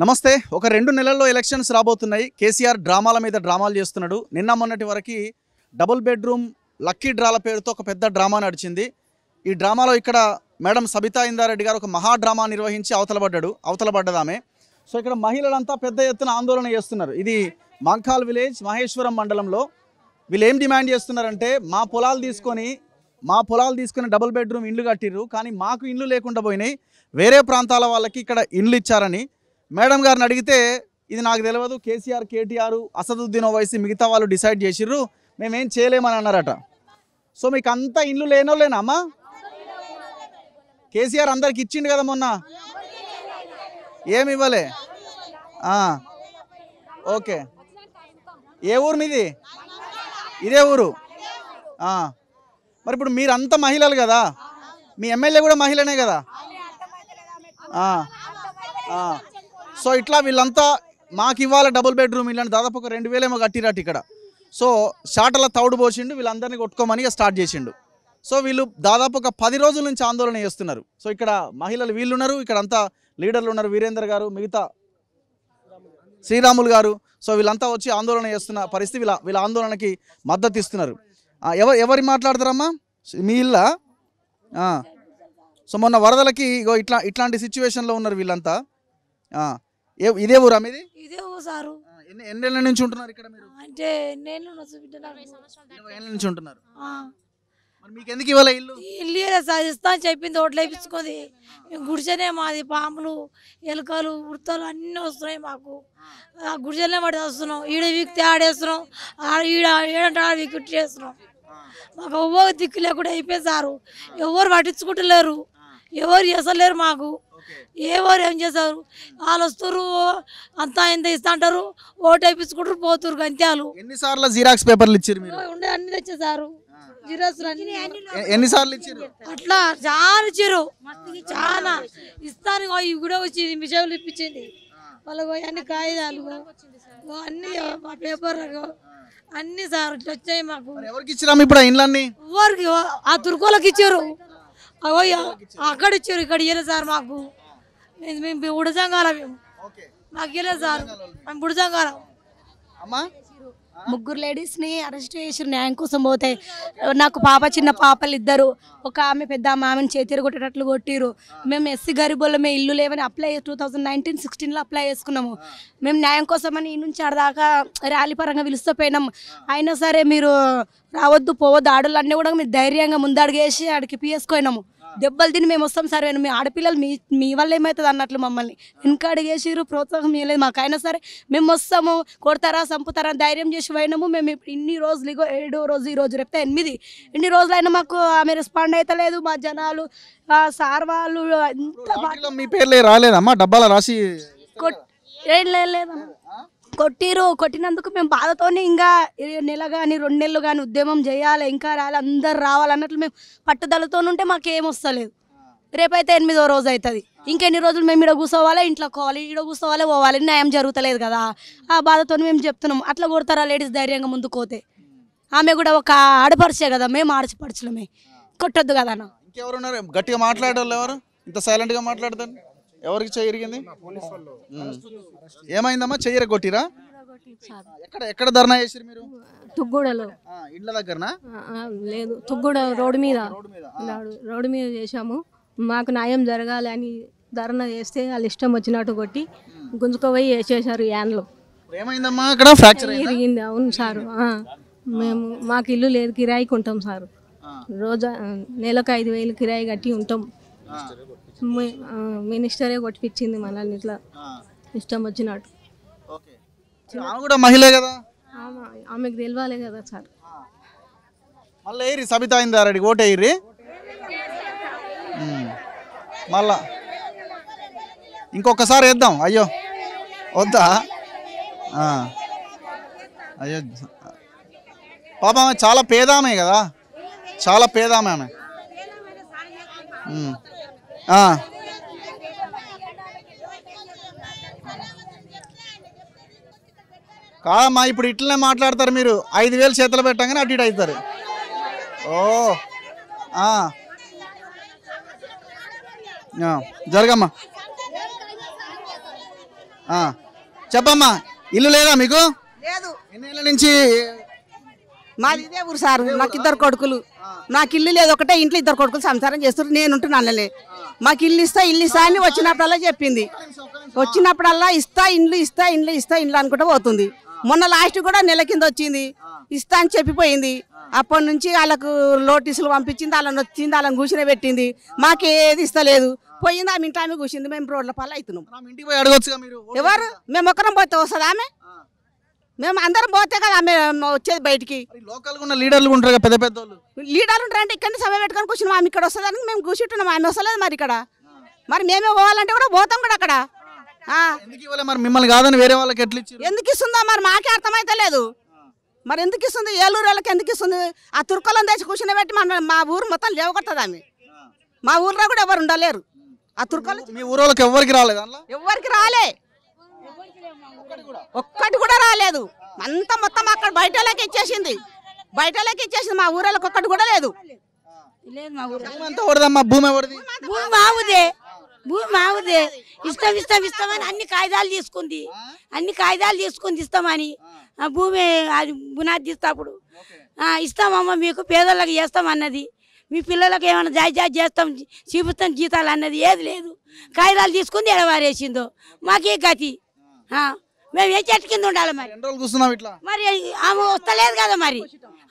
నమస్తే ఒక రెండు నెలల్లో ఎలక్షన్స్ రాబోతున్నాయి కేసీఆర్ డ్రామాల మీద డ్రామాలు చేస్తున్నాడు నిన్న మొన్నటి వరకు డబుల్ బెడ్రూమ్ లక్కీ డ్రాల పేరుతో ఒక పెద్ద డ్రామా నడిచింది ఈ డ్రామాలో ఇక్కడ మేడం సబితా ఇందారెడ్డి గారు ఒక మహా డ్రామా నిర్వహించి అవతలబడ్డాడు అవతలబడ్డదామే సో ఇక్కడ మహిళలంతా పెద్ద ఎత్తున ఆందోళన చేస్తున్నారు ఇది మంకాల్ విలేజ్ మహేశ్వరం మండలంలో వీళ్ళు ఏం డిమాండ్ చేస్తున్నారంటే మా పొలాలు తీసుకొని మా పొలాలు తీసుకుని డబుల్ బెడ్రూమ్ ఇండ్లు కట్టిర్రు కానీ మాకు ఇండ్లు లేకుండా పోయినాయి వేరే ప్రాంతాల వాళ్ళకి ఇక్కడ ఇండ్లు ఇచ్చారని మేడం గారిని అడిగితే ఇది నాకు తెలియదు కేసీఆర్ కేటీఆర్ అసదుద్దీన్ ఓవైసీ మిగతా వాళ్ళు డిసైడ్ చేసిర్రు మేమేం చేయలేమని అన్నారట సో మీకు అంతా ఇండ్లు లేనోళ్ళేనా అమ్మా కేసీఆర్ అందరికి ఇచ్చిండు కదా మొన్న ఏమి ఇవ్వలే ఓకే ఏ ఊరు మీది ఇదే ఊరు మరి ఇప్పుడు మీరంతా మహిళలు కదా మీ ఎమ్మెల్యే కూడా మహిళనే కదా సో ఇట్లా వీళ్ళంతా మాకు ఇవ్వాలి డబుల్ బెడ్రూమ్ ఇల్లని దాదాపు ఒక రెండు వేలేమో కట్టిరట్టు ఇక్కడ సో షాటల తౌడు పోసిండు వీళ్ళందరినీ కొట్టుకోమని స్టార్ట్ చేసిండు సో వీళ్ళు దాదాపు ఒక పది రోజుల నుంచి ఆందోళన చేస్తున్నారు సో ఇక్కడ మహిళలు వీళ్ళున్నారు ఇక్కడ అంతా లీడర్లు ఉన్నారు వీరేందర్ గారు మిగతా శ్రీరాములు గారు సో వీళ్ళంతా వచ్చి ఆందోళన చేస్తున్న పరిస్థితి వీళ్ళ వీళ్ళ ఆందోళనకి మద్దతు ఇస్తున్నారు ఎవరు ఎవరి మాట్లాడతారమ్మా మీ ఇల్లా సో మొన్న వరదలకి ఇగో ఇట్లా ఇట్లాంటి సిచ్యువేషన్లో ఉన్నారు వీళ్ళంతా ఇదే ఊరా మీది ఇదే ఓ సారు ఎన్ని ఎన్నేళ్ళ నుంచి ఉంటున్నారు ఇక్కడ మీరు అంటే నేను ఇరవై ఏళ్ళ నుంచి ఉంటున్నారు ఎందుకు ఇవ్వాలి ఇల్లు ఇల్లు సార్ ఇస్తా అని చెప్పింది ఓట్లు వేయించుకోది గుడిసెనే మాది పాములు ఎలుకలు ఉడతలు అన్నీ వస్తున్నాయి మాకు ఆ గుడిసెలనే పడి వస్తున్నాం ఈడ వీక్తే ఆడేస్తున్నాం ఆడ ఈడ ఏడంటే ఆడ వీక్ చేస్తున్నాం మాకు ఎవ్వరు దిక్కు లేకుండా అయిపోయింది సారు ఎవరు పట్టించుకుంటలేరు ఎవరు చేసలేరు మాకు ఎవరు ఏం చేశారు వాళ్ళు వస్తారు అంతా ఇంత ఇస్తా అంటారు ఓటు వేయించుకుంటారు పోతురు గంత్యాలు ఎన్నిసార్లు జిరాక్స్ పేపర్లు ఇచ్చారు ఉండే అన్ని తెచ్చేసారు జిరాక్స్ ఎన్నిసార్లు ఇచ్చారు అట్లా చాలా ఇచ్చారు చాలా ఇస్తాను ఇవి కూడా వచ్చింది మిషన్లు ఇప్పించింది వాళ్ళకు అన్ని కాగితాలు అన్ని పేపర్ అన్ని సార్ వచ్చాయి మాకు ఎవరికి ఇచ్చినాము ఇప్పుడు ఇండ్లన్నీ ఎవరికి ఆ తుర్కోలకు ఇచ్చారు అక్కడ ఇచ్చారు ఇక్కడ ఇయ్యలేదు సార్ మాకు ముగ్గురు లేడీస్ మేము ముగ్గురు లేడీస్ని అరెస్ట్ చేసి న్యాయం కోసం పోతే నాకు పాప చిన్న పాపలు ఇద్దరు ఒక ఆమె పెద్ద ఆమె ఆమెను చేతిరు కొట్టేటట్లు కొట్టిరు మేము ఎస్సీ గరీబుల్లో మేము ఇల్లు లేవని అప్లై టూ థౌజండ్ నైన్టీన్ సిక్స్టీన్లో అప్లై చేసుకున్నాము మేము న్యాయం కోసం అని ఈ నుంచి ర్యాలీ పరంగా పిలుస్తూ పోయినాం అయినా సరే మీరు రావద్దు పోవద్దు ఆడలు అన్నీ కూడా మీరు ధైర్యంగా ముందడుగేసి ఆడికి పిఎస్కోయినాము దెబ్బలు తిని మేము వస్తాం సార్ మీ ఆడపిల్లలు మీ మీ వల్ల ఏమవుతుంది అన్నట్లు మమ్మల్ని ఇంకా అడిగేసిరు ప్రోత్సాహం ఇవ్వలేదు మాకైనా సరే మేము వస్తాము కొడతారా చంపుతారా ధైర్యం చేసి పోయినాము మేము ఇన్ని రోజులు ఇగో ఏడో రోజు ఈ రోజు రేపు ఎనిమిది ఇన్ని రోజులైనా మాకు ఆమె రెస్పాండ్ అవుతలేదు మా జనాలు సార్ వాళ్ళు మీ పేర్లే రాలేదమ్మా డబ్బాల రాసి ఏం లేదమ్మా కొట్టిరు కొట్టినందుకు మేము బాధతోనే ఇంకా నెల కానీ రెండు నెలలు కానీ ఉద్యమం చేయాలి ఇంకా రాలే అందరు రావాలన్నట్లు మేము పట్టుదలతో ఉంటే మాకేం వస్తలేదు రేపైతే ఎనిమిదో రోజు అవుతుంది ఇంకెన్ని రోజులు మేము ఇక్కడ కూర్చోవాలి ఇంట్లో కోవాలి ఇక్కడ కూర్చోవాలి పోవాలి న్యాయం జరుగుతలేదు కదా ఆ బాధతో మేము చెప్తున్నాం అట్లా కొడతారా లేడీస్ ధైర్యంగా ముందుకు పోతే ఆమె కూడా ఒక ఆడపరిచే కదా మేము ఆడిచిపరచులమే కొట్టద్దు కదా గట్టిగా మాట్లాడాలి ఎవరు ఇంత సైలెంట్గా మాట్లాడతాను ఎవరికి చేయరిగింది ఏమైందమ్మా చెయ్యర కొట్టిరా ఎక్కడ ఎక్కడ ధర్నా చేసిరు మీరు తుగ్గూడలో ఇండ్ల దగ్గర లేదు తుగ్గూడ రోడ్డు మీద రోడ్డు మీద చేశాము మాకు న్యాయం జరగాలి అని ధర్నా చేస్తే వాళ్ళు ఇష్టం వచ్చినట్టు కొట్టి గుంజుకోపోయి వేసేసారు యాన్లో ఏమైందమ్మా అవును సారు మేము మాకు ఇల్లు లేదు కిరాయికి ఉంటాం సారు రోజా నెలకు ఐదు వేలు కిరాయి కట్టి ఉంటాం మినిస్టరే కొట్టిపించింది మనల్ని ఇట్లా ఇష్టం వచ్చినట్టు కూడా మహిళే కదా ఆమెకు తెలియాలి కదా సార్ మళ్ళీ ఎయిరి సబితా ఇందారెడ్డి ఓటు ఎయిరి మళ్ళా ఇంకొకసారి వేద్దాం అయ్యో వద్దా అయ్యో పాప ఆమె చాలా పేదామే కదా చాలా పేదామే ఆమె కాదమ్మా ఇప్పుడు ఇట్లనే మాట్లాడతారు మీరు ఐదు వేలు చేతులు పెట్టంగానే అటు ఇటు అవుతారు ఓ జరగమ్మా చెప్పమ్మా ఇల్లు లేదా మీకు లేదు ఎన్నేళ్ళ నుంచి మాది ఇదే ఊరు సార్ నాకు ఇద్దరు కొడుకులు నాకు ఇల్లు లేదు ఒకటే ఇంట్లో ఇద్దరు కొడుకులు సంసారం చేస్తారు నేనుంటున్నానులే మాకు ఇల్లు ఇస్తా ఇల్లు ఇస్తా అని వచ్చినప్పుడల్లా చెప్పింది వచ్చినప్పుడల్లా ఇస్తా ఇండ్లు ఇస్తా ఇండ్లు ఇస్తా ఇండ్లు అనుకుంటే పోతుంది మొన్న లాస్ట్ కూడా నెల కింద వచ్చింది ఇస్తా అని చెప్పిపోయింది అప్పటి నుంచి వాళ్ళకు నోటీసులు పంపించింది వాళ్ళని వచ్చింది వాళ్ళని కూర్చునే పెట్టింది మాకేది ఇస్తలేదు పోయింది ఆమె ఇంట్లో ఆమె కూర్చుంది మేము రోడ్ల పాలు అవుతున్నాం ఎవరు మేము ఒక్కరం పోతే వస్తుంది ఆమె మేము అందరం పోతే కదా మేము వచ్చేది బయటికి లోకల్ ఉన్న లీడర్లు ఉంటారు పెద్ద పెద్ద లీడర్లు ఉంటారంటే ఇక్కడ సభ పెట్టుకొని కూర్చున్నాం ఆమె ఇక్కడ అని మేము కూర్చుంటున్నాం ఆమె వస్తలేదు మరి ఇక్కడ మరి మేమే పోవాలంటే కూడా పోతాం కూడా అక్కడ మరి మిమ్మల్ని కాదని వేరే వాళ్ళకి ఎందుకు ఇస్తుందా మరి మాకే అర్థమైతే లేదు మరి ఎందుకు ఇస్తుంది ఏలూరు వాళ్ళకి ఎందుకు ఇస్తుంది ఆ తుర్కలం తెచ్చి కూర్చుని పెట్టి మన మా ఊరు మొత్తం లేవగొడుతుంది ఆమె మా ఊర్లో కూడా ఎవరు ఉండలేరు ఆ తుర్కలు మీ వాళ్ళకి ఎవరికి రాలేదు ఎవరికి రాలే ఒక్కటి కూడా రాలేదు అంతా మొత్తం అక్కడ బయటలోకి ఇచ్చేసింది బయటలోకి ఇచ్చేసింది మా ఊరలోకి ఒక్కటి కూడా లేదు భూమి మావుదే భూమి ఇష్టం ఇష్టం ఇష్టమని అన్ని కాగితాలు తీసుకుంది అన్ని కాగితాలు తీసుకుంది ఇస్తామని భూమి అది బునాది తీస్తాడు ఇస్తామమ్మా ఇస్తామమ్మ మీకు పేదలకు చేస్తామన్నది మీ పిల్లలకు ఏమైనా జాయి జాయి చేస్తాం చూపిస్తాం జీతాలు అన్నది ఏది లేదు కాగితాలు తీసుకుంది ఎడవారేసిందో మాకే గతి మేము ఏ చెట్టు కింద ఉండాలి మరి మరి ఆమె వస్తలేదు కదా మరి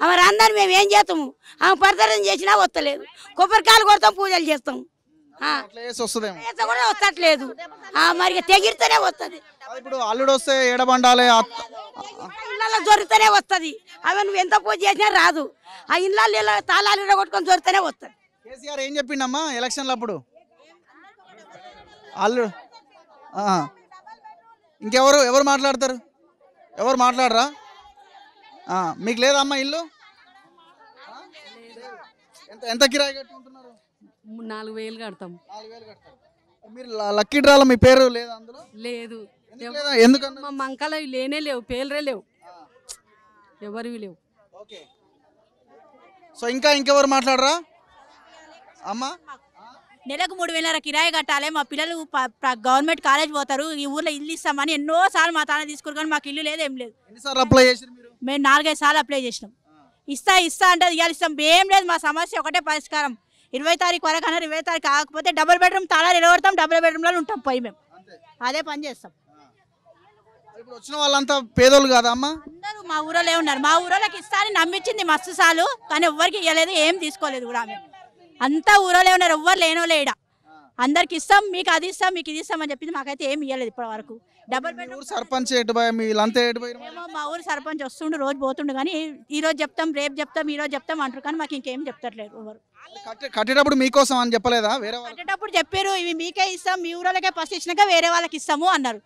ఆమె అందరు మేము ఏం చేస్తాము ఆమె పరితరం చేసినా వస్తలేదు కొబ్బరికాయలు కొడతాం పూజలు చేస్తాం కూడా వస్తట్లేదు మరి తెగిరితేనే వస్తుంది ఇప్పుడు అల్లుడు వస్తే ఏడబండాలి ఇళ్ళల్లో జరుగుతూనే వస్తుంది అవి నువ్వు ఎంత పూజ చేసినా రాదు ఆ ఇళ్ళల్లో తాళాలు కొట్టుకొని దొరికితేనే వస్తుంది కేసీఆర్ ఏం చెప్పిండమ్మా ఎలక్షన్లప్పుడు అప్పుడు అల్లుడు ఇంకెవరు ఎవరు మాట్లాడతారు ఎవరు మాట్లాడరా మీకు లేదా అమ్మ ఇల్లు ఎంత ఎంత కిరాయి కట్టుకుంటున్నారు నాలుగు వేలు కడతాం మీరు లక్కీ డ్రాలో మీ పేరు లేదు అందులో లేదు ఎందుకంటే మా లేనే లేవు పేలరే లేవు ఎవరివి లేవు ఓకే సో ఇంకా ఇంకెవరు మాట్లాడరా అమ్మా నెలకు మూడు వేల కిరాయి కట్టాలి మా పిల్లలు గవర్నమెంట్ కాలేజ్ పోతారు ఈ ఊర్లో ఇల్లు ఇస్తామని ఎన్నో సార్లు మా తాన తీసుకురు కానీ మాకు ఇల్లు లేదు ఏం లేదు మేము నాలుగైదు సార్లు అప్లై చేసినాం ఇస్తా ఇస్తా అంటే ఇవాళ ఇస్తాం ఏం లేదు మా సమస్య ఒకటే పరిష్కారం ఇరవై తారీఖు వరకు అన్నారు ఇరవై తారీఖు కాకపోతే డబుల్ బెడ్రూమ్ తాళాలు నిలబడతాం డబుల్ బెడ్రూమ్లో ఉంటాం పోయి మేము అదే పని చేస్తాం వచ్చిన వాళ్ళంతా పేదోళ్ళు అమ్మా అందరూ మా ఊరోలే ఉన్నారు మా ఊరలోకి ఇస్తా అని నమ్మించింది మస్తు సార్లు కానీ ఎవ్వరికి ఇవ్వలేదు ఏం తీసుకోలేదు కూడా మేము అంతా ఊరలే ఉన్నారు ఎవ్వరు లేనో లేడా అందరికి ఇస్తాం మీకు అది ఇస్తాం మీకు ఇది ఇస్తాం అని చెప్పింది మాకైతే ఏమి ఇవ్వలేదు ఇప్పటి వరకు డబల్ బెడ్రూమ్ సర్పంచ్ ఏమో మా ఊరు సర్పంచ్ వస్తుండు రోజు పోతుండు కానీ ఈ రోజు చెప్తాం రేపు చెప్తాం ఈ రోజు చెప్తాం అంటారు కానీ మాకు ఇంకేం చెప్తారు ఎవరు కట్టేటప్పుడు మీకోసం అని చెప్పలేదా వేరే కట్టేటప్పుడు చెప్పారు ఇవి మీకే ఇస్తాం మీ ఊరోళ్ళకే ఫస్ట్ ఇచ్చినాక వేరే వాళ్ళకి ఇస్తాము అన్నారు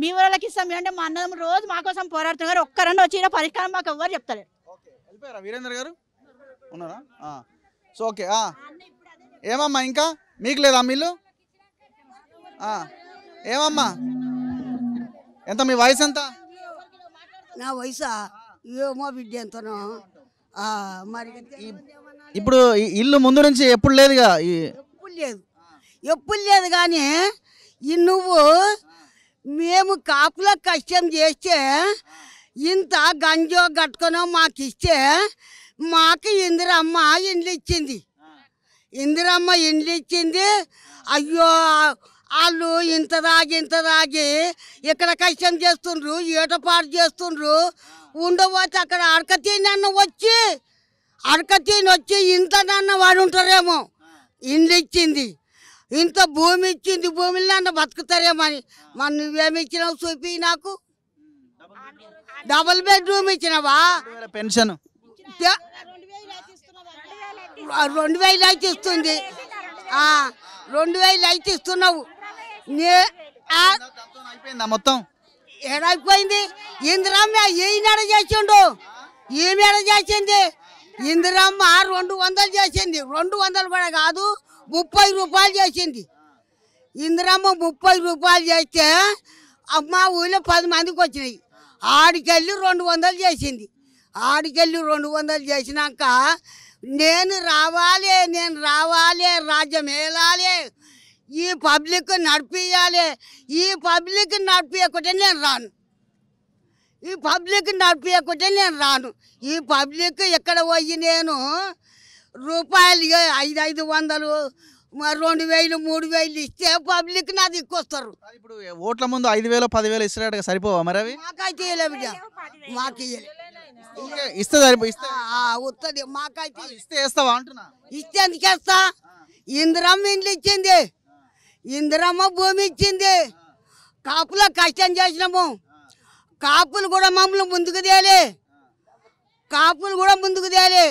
మీ ఊరోళ్ళకి ఇస్తాం అంటే మా అన్నదమ్మ రోజు మా కోసం పోరాడుతున్నారు రెండు వచ్చిన పరిష్కారం మాకు ఎవ్వరు చెప్తలేరు వీరేంద్ర గారు ఉన్నారా సో ఓకే ah. ఏమమ్మా ఇంకా మీకు లేదా మీళ్ళు ఏమమ్మా ఎంత మీ వయసు ఎంత నా వయసా ఏమో బిడ్డ ఎంత మరి ఇప్పుడు ఇల్లు ముందు నుంచి ఎప్పుడు లేదుగా ఎప్పుడు లేదు ఎప్పుడు లేదు కానీ ఈ నువ్వు మేము కాపులో కష్టం చేస్తే ఇంత గంజో కట్టుకొని మాకు ఇస్తే మాకు ఇందిరమ్మ ఇండ్లు ఇచ్చింది ఇందిరమ్మ ఇండ్లు ఇచ్చింది అయ్యో వాళ్ళు ఇంత దాగి ఇంత దాగి ఇక్కడ కష్టం చేస్తుండ్రు ఏటపాటు చేస్తుండ్రు ఉండబోతే అక్కడ అరక తీనన్న వచ్చి అరక తీని వచ్చి ఇంత నన్న వాడు ఉంటారేమో ఇండ్లు ఇచ్చింది ఇంత భూమి ఇచ్చింది భూమిలో నన్ను బతుకుతారేమని మన నువ్వేమి ఇచ్చినావు చూపి నాకు డబుల్ బెడ్రూమ్ ఇచ్చినావా పెన్షన్ రెండు వేలు అయితే ఇస్తుంది రెండు వేలు అయితే ఇస్తున్నావు నే మొత్తం ఏడైపోయింది ఇందిరమ్మ ఈయనడ చేసిండు ఈమె ఎడ చేసింది ఇందిరమ్మ రెండు వందలు చేసింది రెండు వందలు కూడా కాదు ముప్పై రూపాయలు చేసింది ఇందిరమ్మ ముప్పై రూపాయలు చేస్తే అమ్మ ఊళ్ళో పది మందికి వచ్చినాయి ఆడికెళ్ళి రెండు వందలు చేసింది ఆడికెళ్ళి రెండు వందలు చేసినాక నేను రావాలి నేను రావాలి రాజ్యం ఏలాలి ఈ పబ్లిక్ నడిపించాలి ఈ పబ్లిక్ నడిపించకుంటే నేను రాను ఈ పబ్లిక్ నడిపించకుంటే నేను రాను ఈ పబ్లిక్ ఎక్కడ పోయి నేను రూపాయలు ఐదు ఐదు వందలు రెండు వేలు మూడు వేలు ఇస్తే పబ్లిక్ నా దిక్కొస్తారు ఇప్పుడు ఓట్ల ముందు ఐదు వేలు పదివేలు ఇస్తున్నాడు సరిపోవా మరి అవి అయితే మాకు ఇయ్యలేదు ఇస్తే వస్తుంది మాకైతే ఇస్తే వేస్తావా అంటున్నా ఇస్తే ఎందుకేస్తా ఇందిరమ్మ ఇండ్లు ఇచ్చింది ఇందిరమ్మ భూమి ఇచ్చింది కాపులో కష్టం చేసినాము కాపులు కూడా మమ్మల్ని ముందుకు తేలే కాపులు కూడా ముందుకు తేలే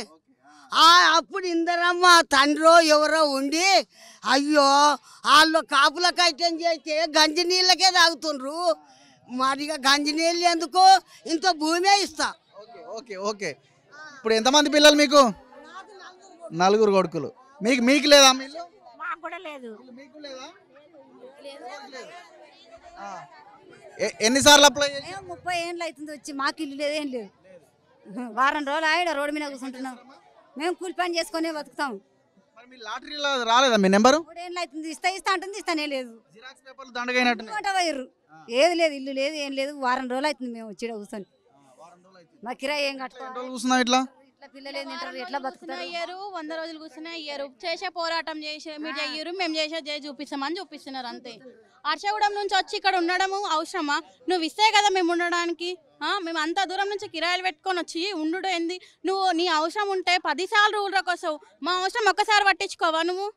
అప్పుడు ఇందరమ్మ తండ్రో ఎవరో ఉండి అయ్యో వాళ్ళు కాపుల కష్టం చేస్తే గంజి నీళ్ళకే తాగుతుండ్రు మరిగా గంజి నీళ్ళు ఎందుకు ఇంత భూమే ఇస్తా ఓకే ఓకే ఇప్పుడు ఎంతమంది పిల్లలు మీకు నలుగురు కొడుకులు మీకు మీకు లేదా ఎన్నిసార్లు అప్లై ముప్పై ఏళ్ళు అవుతుంది వచ్చి మాకు ఇల్లు లేదు ఏం లేదు వారం రోజులు ఆయన రోడ్డు మీద కూర్చుంటున్నాం మేము కూలి పని చేసుకునే బతుకుతాం రాలేదా మీ నెంబరు అవుతుంది ఇస్తా ఇస్తా అంటుంది ఇస్తానే లేదు ఏది లేదు ఇల్లు లేదు ఏం లేదు వారం రోజులు అవుతుంది మేము వచ్చి కూర్చొని మా కిరాయి కట్టుకోవాలి ఇట్లా వంద రోజులు కూర్చున్నా అయ్యారు చేసే పోరాటం చేసే మీరు అయ్యారు మేము చేసే చేసి చూపిస్తామని చూపిస్తున్నారు అంతే హర్షగూడెం నుంచి వచ్చి ఇక్కడ ఉండడము అవసరమా నువ్వు ఇస్తే కదా మేము ఉండడానికి మేము అంత దూరం నుంచి కిరాయిలు పెట్టుకొని వచ్చి ఉండుడు ఏంది నువ్వు నీ అవసరం ఉంటే పదిసార్లు రూల్ వస్తావు మా అవసరం ఒక్కసారి పట్టించుకోవా నువ్వు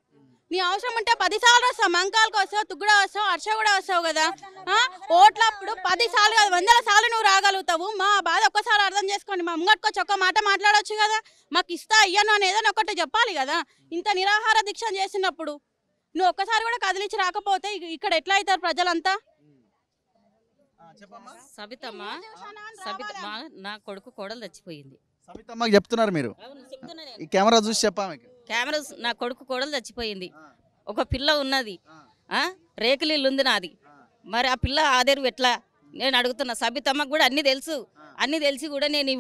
నీ అవసరం ఉంటే పదిసార్లు వస్తావు మంకాలకు వస్తావు తుగ్గుడ వస్తావు హర్ష కూడా వస్తావు కదా ఓట్లప్పుడు సార్లు కాదు వందల సార్లు నువ్వు రాగలుగుతావు మా బాధ ఒక్కసారి అర్థం చేసుకోండి మా ముంగట్టుకొచ్చి ఒక్క మాట మాట్లాడవచ్చు కదా మాకు ఇస్తా అయ్యాను అని ఏదో ఒకటి చెప్పాలి కదా ఇంత నిరాహార దీక్ష చేసినప్పుడు నువ్వు ఒక్కసారి కూడా కదిలించి రాకపోతే ఇక్కడ ఎట్లా అవుతారు ప్రజలంతా సబితమ్మ సబితమ్మ నా కొడుకు కోడలు చచ్చిపోయింది చెప్తున్నారు మీరు ఈ కెమెరా చూసి చెప్పాము కెమెరా నా కొడుకు కూడా చచ్చిపోయింది ఒక పిల్ల ఉన్నది రేకులీళ్ళు ఉంది నాది మరి ఆ పిల్ల ఆదేరు ఎట్లా నేను అడుగుతున్నా సబితమ్మకు కూడా అన్నీ తెలుసు అన్నీ తెలిసి కూడా నేను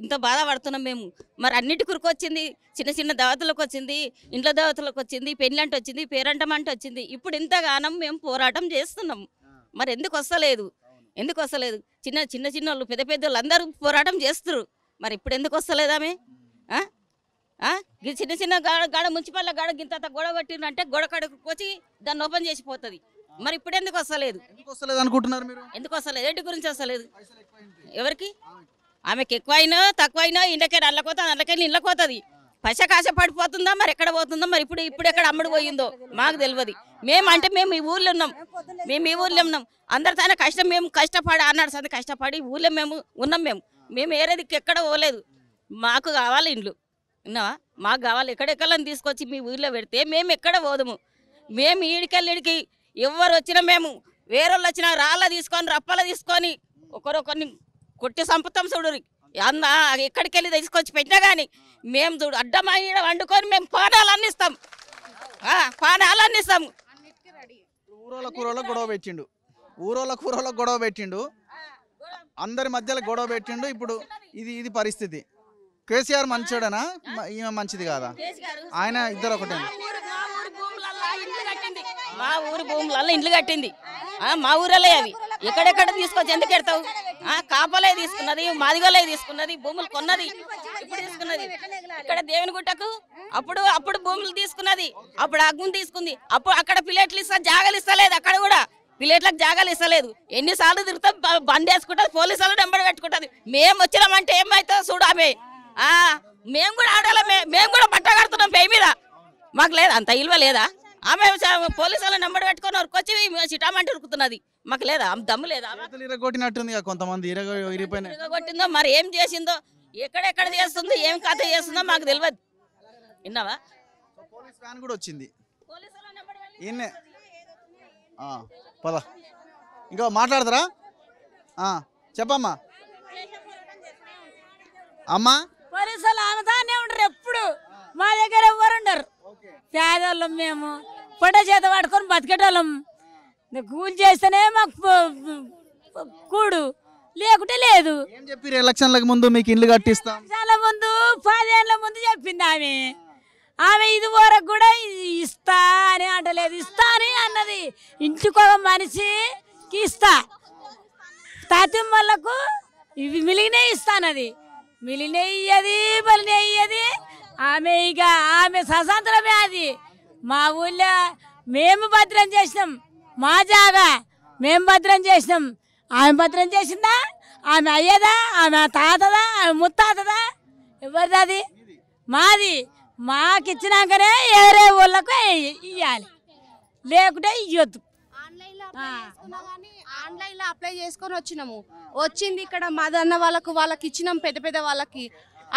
ఇంత బాధపడుతున్నాం మేము మరి అన్నిటి కురికి వచ్చింది చిన్న చిన్న దేవతలకు వచ్చింది ఇంట్లో దేవతలకు వచ్చింది పెళ్ళంట వచ్చింది పేరంటమంట వచ్చింది ఇప్పుడు ఇంతగానం మేము పోరాటం చేస్తున్నాం మరి ఎందుకు వస్తలేదు ఎందుకు వస్తలేదు చిన్న చిన్న చిన్న వాళ్ళు పెద్ద పెద్ద అందరూ పోరాటం చేస్తున్నారు మరి ఇప్పుడు ఎందుకు వస్తలేదామే ఇది చిన్న చిన్న గాడ గాడ మున్సిపల్ గాడ గింత గొడవ అంటే గొడ కడుకు వచ్చి దాన్ని ఓపెన్ చేసిపోతుంది మరి ఇప్పుడు ఎందుకు వస్తలేదు అనుకుంటున్నారు ఎందుకు వస్తలేదు ఏంటి గురించి వస్తలేదు ఎవరికి ఆమెకి ఎక్కువ అయినా తక్కువ అయినా ఇండ్లకే అల్లకపోతుంది అల్లకెళ్ళి పోతుంది పశ కాశ పడిపోతుందా మరి ఎక్కడ పోతుందో మరి ఇప్పుడు ఇప్పుడు ఎక్కడ అమ్ముడు పోయిందో మాకు తెలియదు మేము అంటే మేము ఈ ఊర్లో ఉన్నాం మేము ఈ ఊర్లో ఉన్నాం అందరితోనే కష్టం మేము కష్టపడి అన్నాడు సరే కష్టపడి ఊర్లో మేము ఉన్నాం మేము మేము ఏరేది ఎక్కడ పోలేదు మాకు కావాలి ఇండ్లు ఉన్నావా మాకు కావాలి ఎక్కడెక్కడని తీసుకొచ్చి మీ ఊళ్ళో పెడితే మేము ఎక్కడ పోదుము మేము ఈడికెళ్ళిడికి ఎవరు వచ్చినా మేము వేరొళ్ళు వచ్చినా రాళ్ళ తీసుకొని రప్పలు తీసుకొని ఒకరొకరిని కొట్టి సంపుతాం చూడు అందా ఎక్కడికి వెళ్ళి తీసుకొచ్చి పెట్టినా కానీ మేము చూడు ఈడ వండుకొని మేము పానాలు అందిస్తాం పానాలు అందిస్తాం ఊరోళ్ళ కూరలో గొడవ పెట్టిండు ఊరోళ్ళ కూరలో గొడవ పెట్టిండు అందరి మధ్యలో గొడవ పెట్టిండు ఇప్పుడు ఇది ఇది పరిస్థితి కేసీఆర్ మంచిడనా ఈమె మంచిది కాదా ఆయన ఇద్దరు ఒకటి మా ఊరు భూములలో ఇండ్లు కట్టింది మా ఊరలే అవి ఎక్కడెక్కడ తీసుకొచ్చి ఎందుకు ఎడతావు కాపలే తీసుకున్నది మాదిగలే తీసుకున్నది భూములు కొన్నది ఇప్పుడు తీసుకున్నది ఇక్కడ గుట్టకు అప్పుడు అప్పుడు భూములు తీసుకున్నది అప్పుడు అగ్గుని తీసుకుంది అప్పుడు అక్కడ ప్లేట్లు ఇస్తా జాగలు ఇస్తలేదు అక్కడ కూడా ప్లేట్లకు జాగాలు ఇస్తలేదు ఎన్నిసార్లు తిరుగుతా బండి వేసుకుంటుంది వాళ్ళు నెంబర్ పెట్టుకుంటుంది మేము వచ్చినామంటే ఏమవుతుందో చూడమే మేము కూడా ఆడాలి మేము కూడా బట్ట కడుతున్నాం పే మీద మాకు లేదా అంత ఇల్వ లేదా ఆమె పోలీసు వాళ్ళ నెంబర్ పెట్టుకొని ఉరికొచ్చి చిటామంటే ఉరుకుతున్నది మాకు లేదా దమ్ము లేదా కొట్టిందో కొంతమంది మరి ఏం చేసిందో ఎక్కడెక్కడ చేస్తుందో ఏం కథ చేస్తుందో మాకు తెలియదు విన్నావా పోలీస్ పద ఇంకా మాట్లాడతారా చెప్పమ్మా అమ్మా పోలీసులు ఆమెతానే ఉండరు ఎప్పుడు మా దగ్గర ఎవరు ఉండరు పేదోళ్ళం మేము పొట్ట చేత పట్టుకొని బతికేటోళ్ళం కూలి చేస్తేనే మాకు కూడు లేకుంటే లేదు ఎలక్షన్ల ఎలక్షన్లకు ముందు మీకు ఇల్లు కట్టిస్తాం చాలా ముందు పదేళ్ళ ముందు చెప్పింది ఆమె ఆమె ఇది వరకు కూడా ఇస్తా అని అంటలేదు ఇస్తా అని అన్నది ఇంటికొక మనిషికి ఇస్తా తాతిమ్మలకు ఇవి మిలిగినే ఇస్తానది మిలినయ్యది బలినయ్యది ఆమె ఇక ఆమె స్వతంత్రమే అది మా ఊళ్ళో మేము భద్రం చేసినాం మా జాగా మేము భద్రం చేసినాం ఆమె భద్రం చేసిందా ఆమె అయ్యదా ఆమె తాతదా ఆమె ముత్తాతదా ఎవరిది అది మాది మాకిచ్చినాకనే ఎవరే ఊళ్ళకు ఇవ్వాలి లేకుంటే ఇవ్వద్దు ఆన్లైన్ లో అప్లై చేసుకొని వచ్చినాము వచ్చింది ఇక్కడ మాదన్న వాళ్ళకు వాళ్ళకి ఇచ్చినాం పెద్ద పెద్ద వాళ్ళకి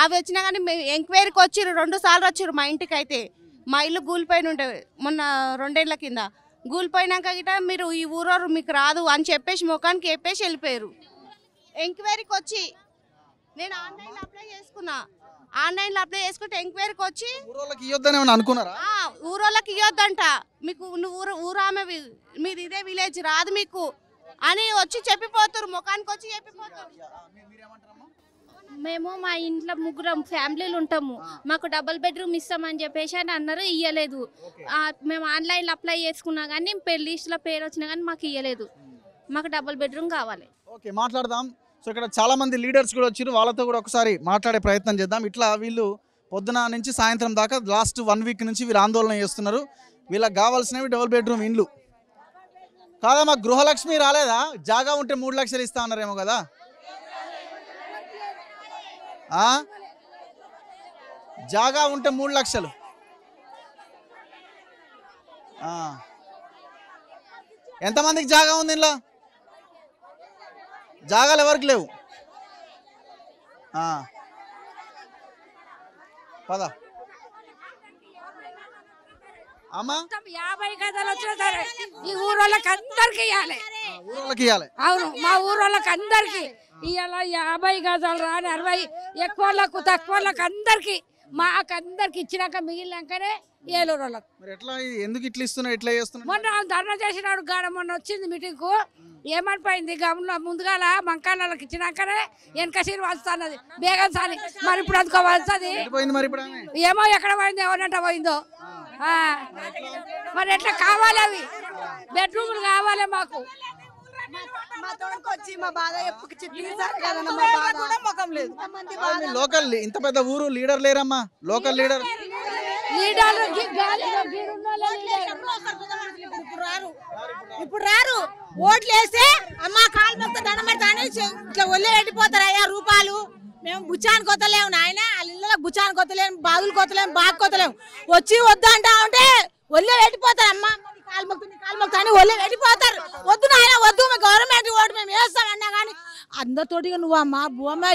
అవి వచ్చినా కానీ మేము ఎంక్వైరీకి వచ్చిర్రు రెండు సార్లు వచ్చారు మా ఇంటికి అయితే మా ఇల్లు గూలిపోయిన ఉండేవి మొన్న రెండేళ్ల కింద గూలిపోయినాక గిట మీరు ఈ ఊరోరు మీకు రాదు అని చెప్పేసి ముఖానికి చెప్పేసి వెళ్ళిపోయారు ఎంక్వైరీకి వచ్చి నేను ఆన్లైన్ అప్లై చేసుకున్నా ఆన్లైన్లో అప్లై చేసుకుంటే ఎంక్వైరీకి వచ్చి ఊరోళ్ళకి ఇవ్వద్దని అనుకున్నారా ఇవ్వద్దంట మీకు నువ్వు ఊరు ఆమె మీది ఇదే విలేజ్ రాదు మీకు అని వచ్చి చెప్పిపోతారు ముఖానికి వచ్చి చెప్పిపోతారు మేము మా ఇంట్లో ముగ్గురం ఫ్యామిలీలు ఉంటాము మాకు డబుల్ బెడ్రూమ్ ఇస్తామని చెప్పేసి అని అన్నారు ఇయ్యలేదు మేము ఆన్లైన్లో అప్లై చేసుకున్నా కానీ లిస్ట్లో పేరు వచ్చినా కానీ మాకు ఇయ్యలేదు hmm. మాకు డబుల్ బెడ్రూమ్ కావాలి ఓకే మాట్లాడదాం సో ఇక్కడ చాలా మంది లీడర్స్ కూడా వచ్చారు వాళ్ళతో కూడా ఒకసారి మాట్లాడే ప్రయత్నం చేద్దాం ఇట్లా వీళ్ళు పొద్దున నుంచి సాయంత్రం దాకా లాస్ట్ వన్ వీక్ నుంచి వీళ్ళు ఆందోళన చేస్తున్నారు వీళ్ళకి కావాల్సినవి డబుల్ బెడ్రూమ్ ఇండ్లు కాదమ్మా గృహలక్ష్మి రాలేదా జాగా ఉంటే మూడు లక్షలు ఇస్తా ఉన్నారేమో కదా జాగా ఉంటే మూడు లక్షలు ఎంతమందికి జాగా ఉంది ఇంట్లో జాగాలు ఎవరికి లేవు పదా యాభై గదాలు వచ్చినా సరే ఈ ఊరోళ్ళకి అందరికి ఇవ్వాలి అవును మా ఊరోళ్ళకి అందరికి ఇవాళ యాభై గజాలు రాని అరవై ఎక్కువ తక్కువ అందరికి మాకు అందరికి ఇచ్చినాక మిగిలినాకనే ఏలూరు వాళ్ళకు ఎందుకు ఇట్లా ఇస్తున్నా ఎట్లా చేస్తున్నా మొన్న ధర్నా చేసినాడు గాడ మొన్న వచ్చింది కు ఏమనిపోయింది గమన ముందుగాల మంకాళ్ళకి ఇచ్చినాకనే వెనక సీరు వస్తున్నది బేగం సాని మరి ఇప్పుడు అందుకో వస్తుంది పోయింది మరి ఏమో ఎక్కడ పోయిందో ఎవరంట పోయిందో మరి ఎట్లా కావాలి అవి బెడ్రూమ్లు కావాలి మాకు లేదు లోకల్ ఇంత పెద్ద ఊరు లీడర్ లేరమ్మా లోకల్ లీడర్ ఇప్పుడు రారు ఓట్లు వేస్తే అమ్మ కాలు మొక్క దండమడతాను ఇట్లా ఒళ్ళు వెళ్ళిపోతారు అయ్యా రూపాయలు మేము బుచ్చానికి కొత్తలేము నాయన వాళ్ళ ఇళ్ళకి బుచ్చానికి కొత్తలేము బాగులు కొత్తలేము బాగు కొత్తలేము వచ్చి అంటా ఉంటే ఒళ్ళే వెళ్ళిపోతారు అమ్మ కాలు మొక్కు వద్దు నాయన వద్దు గవర్నమెంట్ ఓటు మేము వేస్తాం అన్నా కానీ అందరితోటిగా నువ్వు అమ్మ భూమ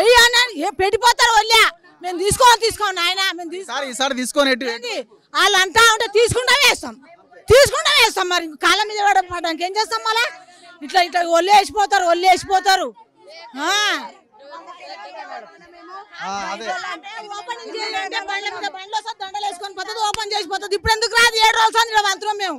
ఏ అని పెట్టిపోతారు ఒళ్ళే మేము తీసుకోవాలి తీసుకోండి ఆయన మేము ఈసారి ఈసారి తీసుకొని వాళ్ళు అంతా ఉంటే తీసుకుంటా వేస్తాం తీసుకుంటా వేస్తాం మరి కాళ్ళ మీద పడడానికి ఏం చేస్తాం మళ్ళా ఇట్లా ఇట్లా ఒళ్ళు వేసిపోతారు ఒళ్ళు వేసిపోతారు దండలు వేసుకొని పోతుంది ఓపెన్ చేసిపోతుంది ఇప్పుడు ఎందుకు రాదు ఏడు రోజులు ఇట్లా మాత్రం మేము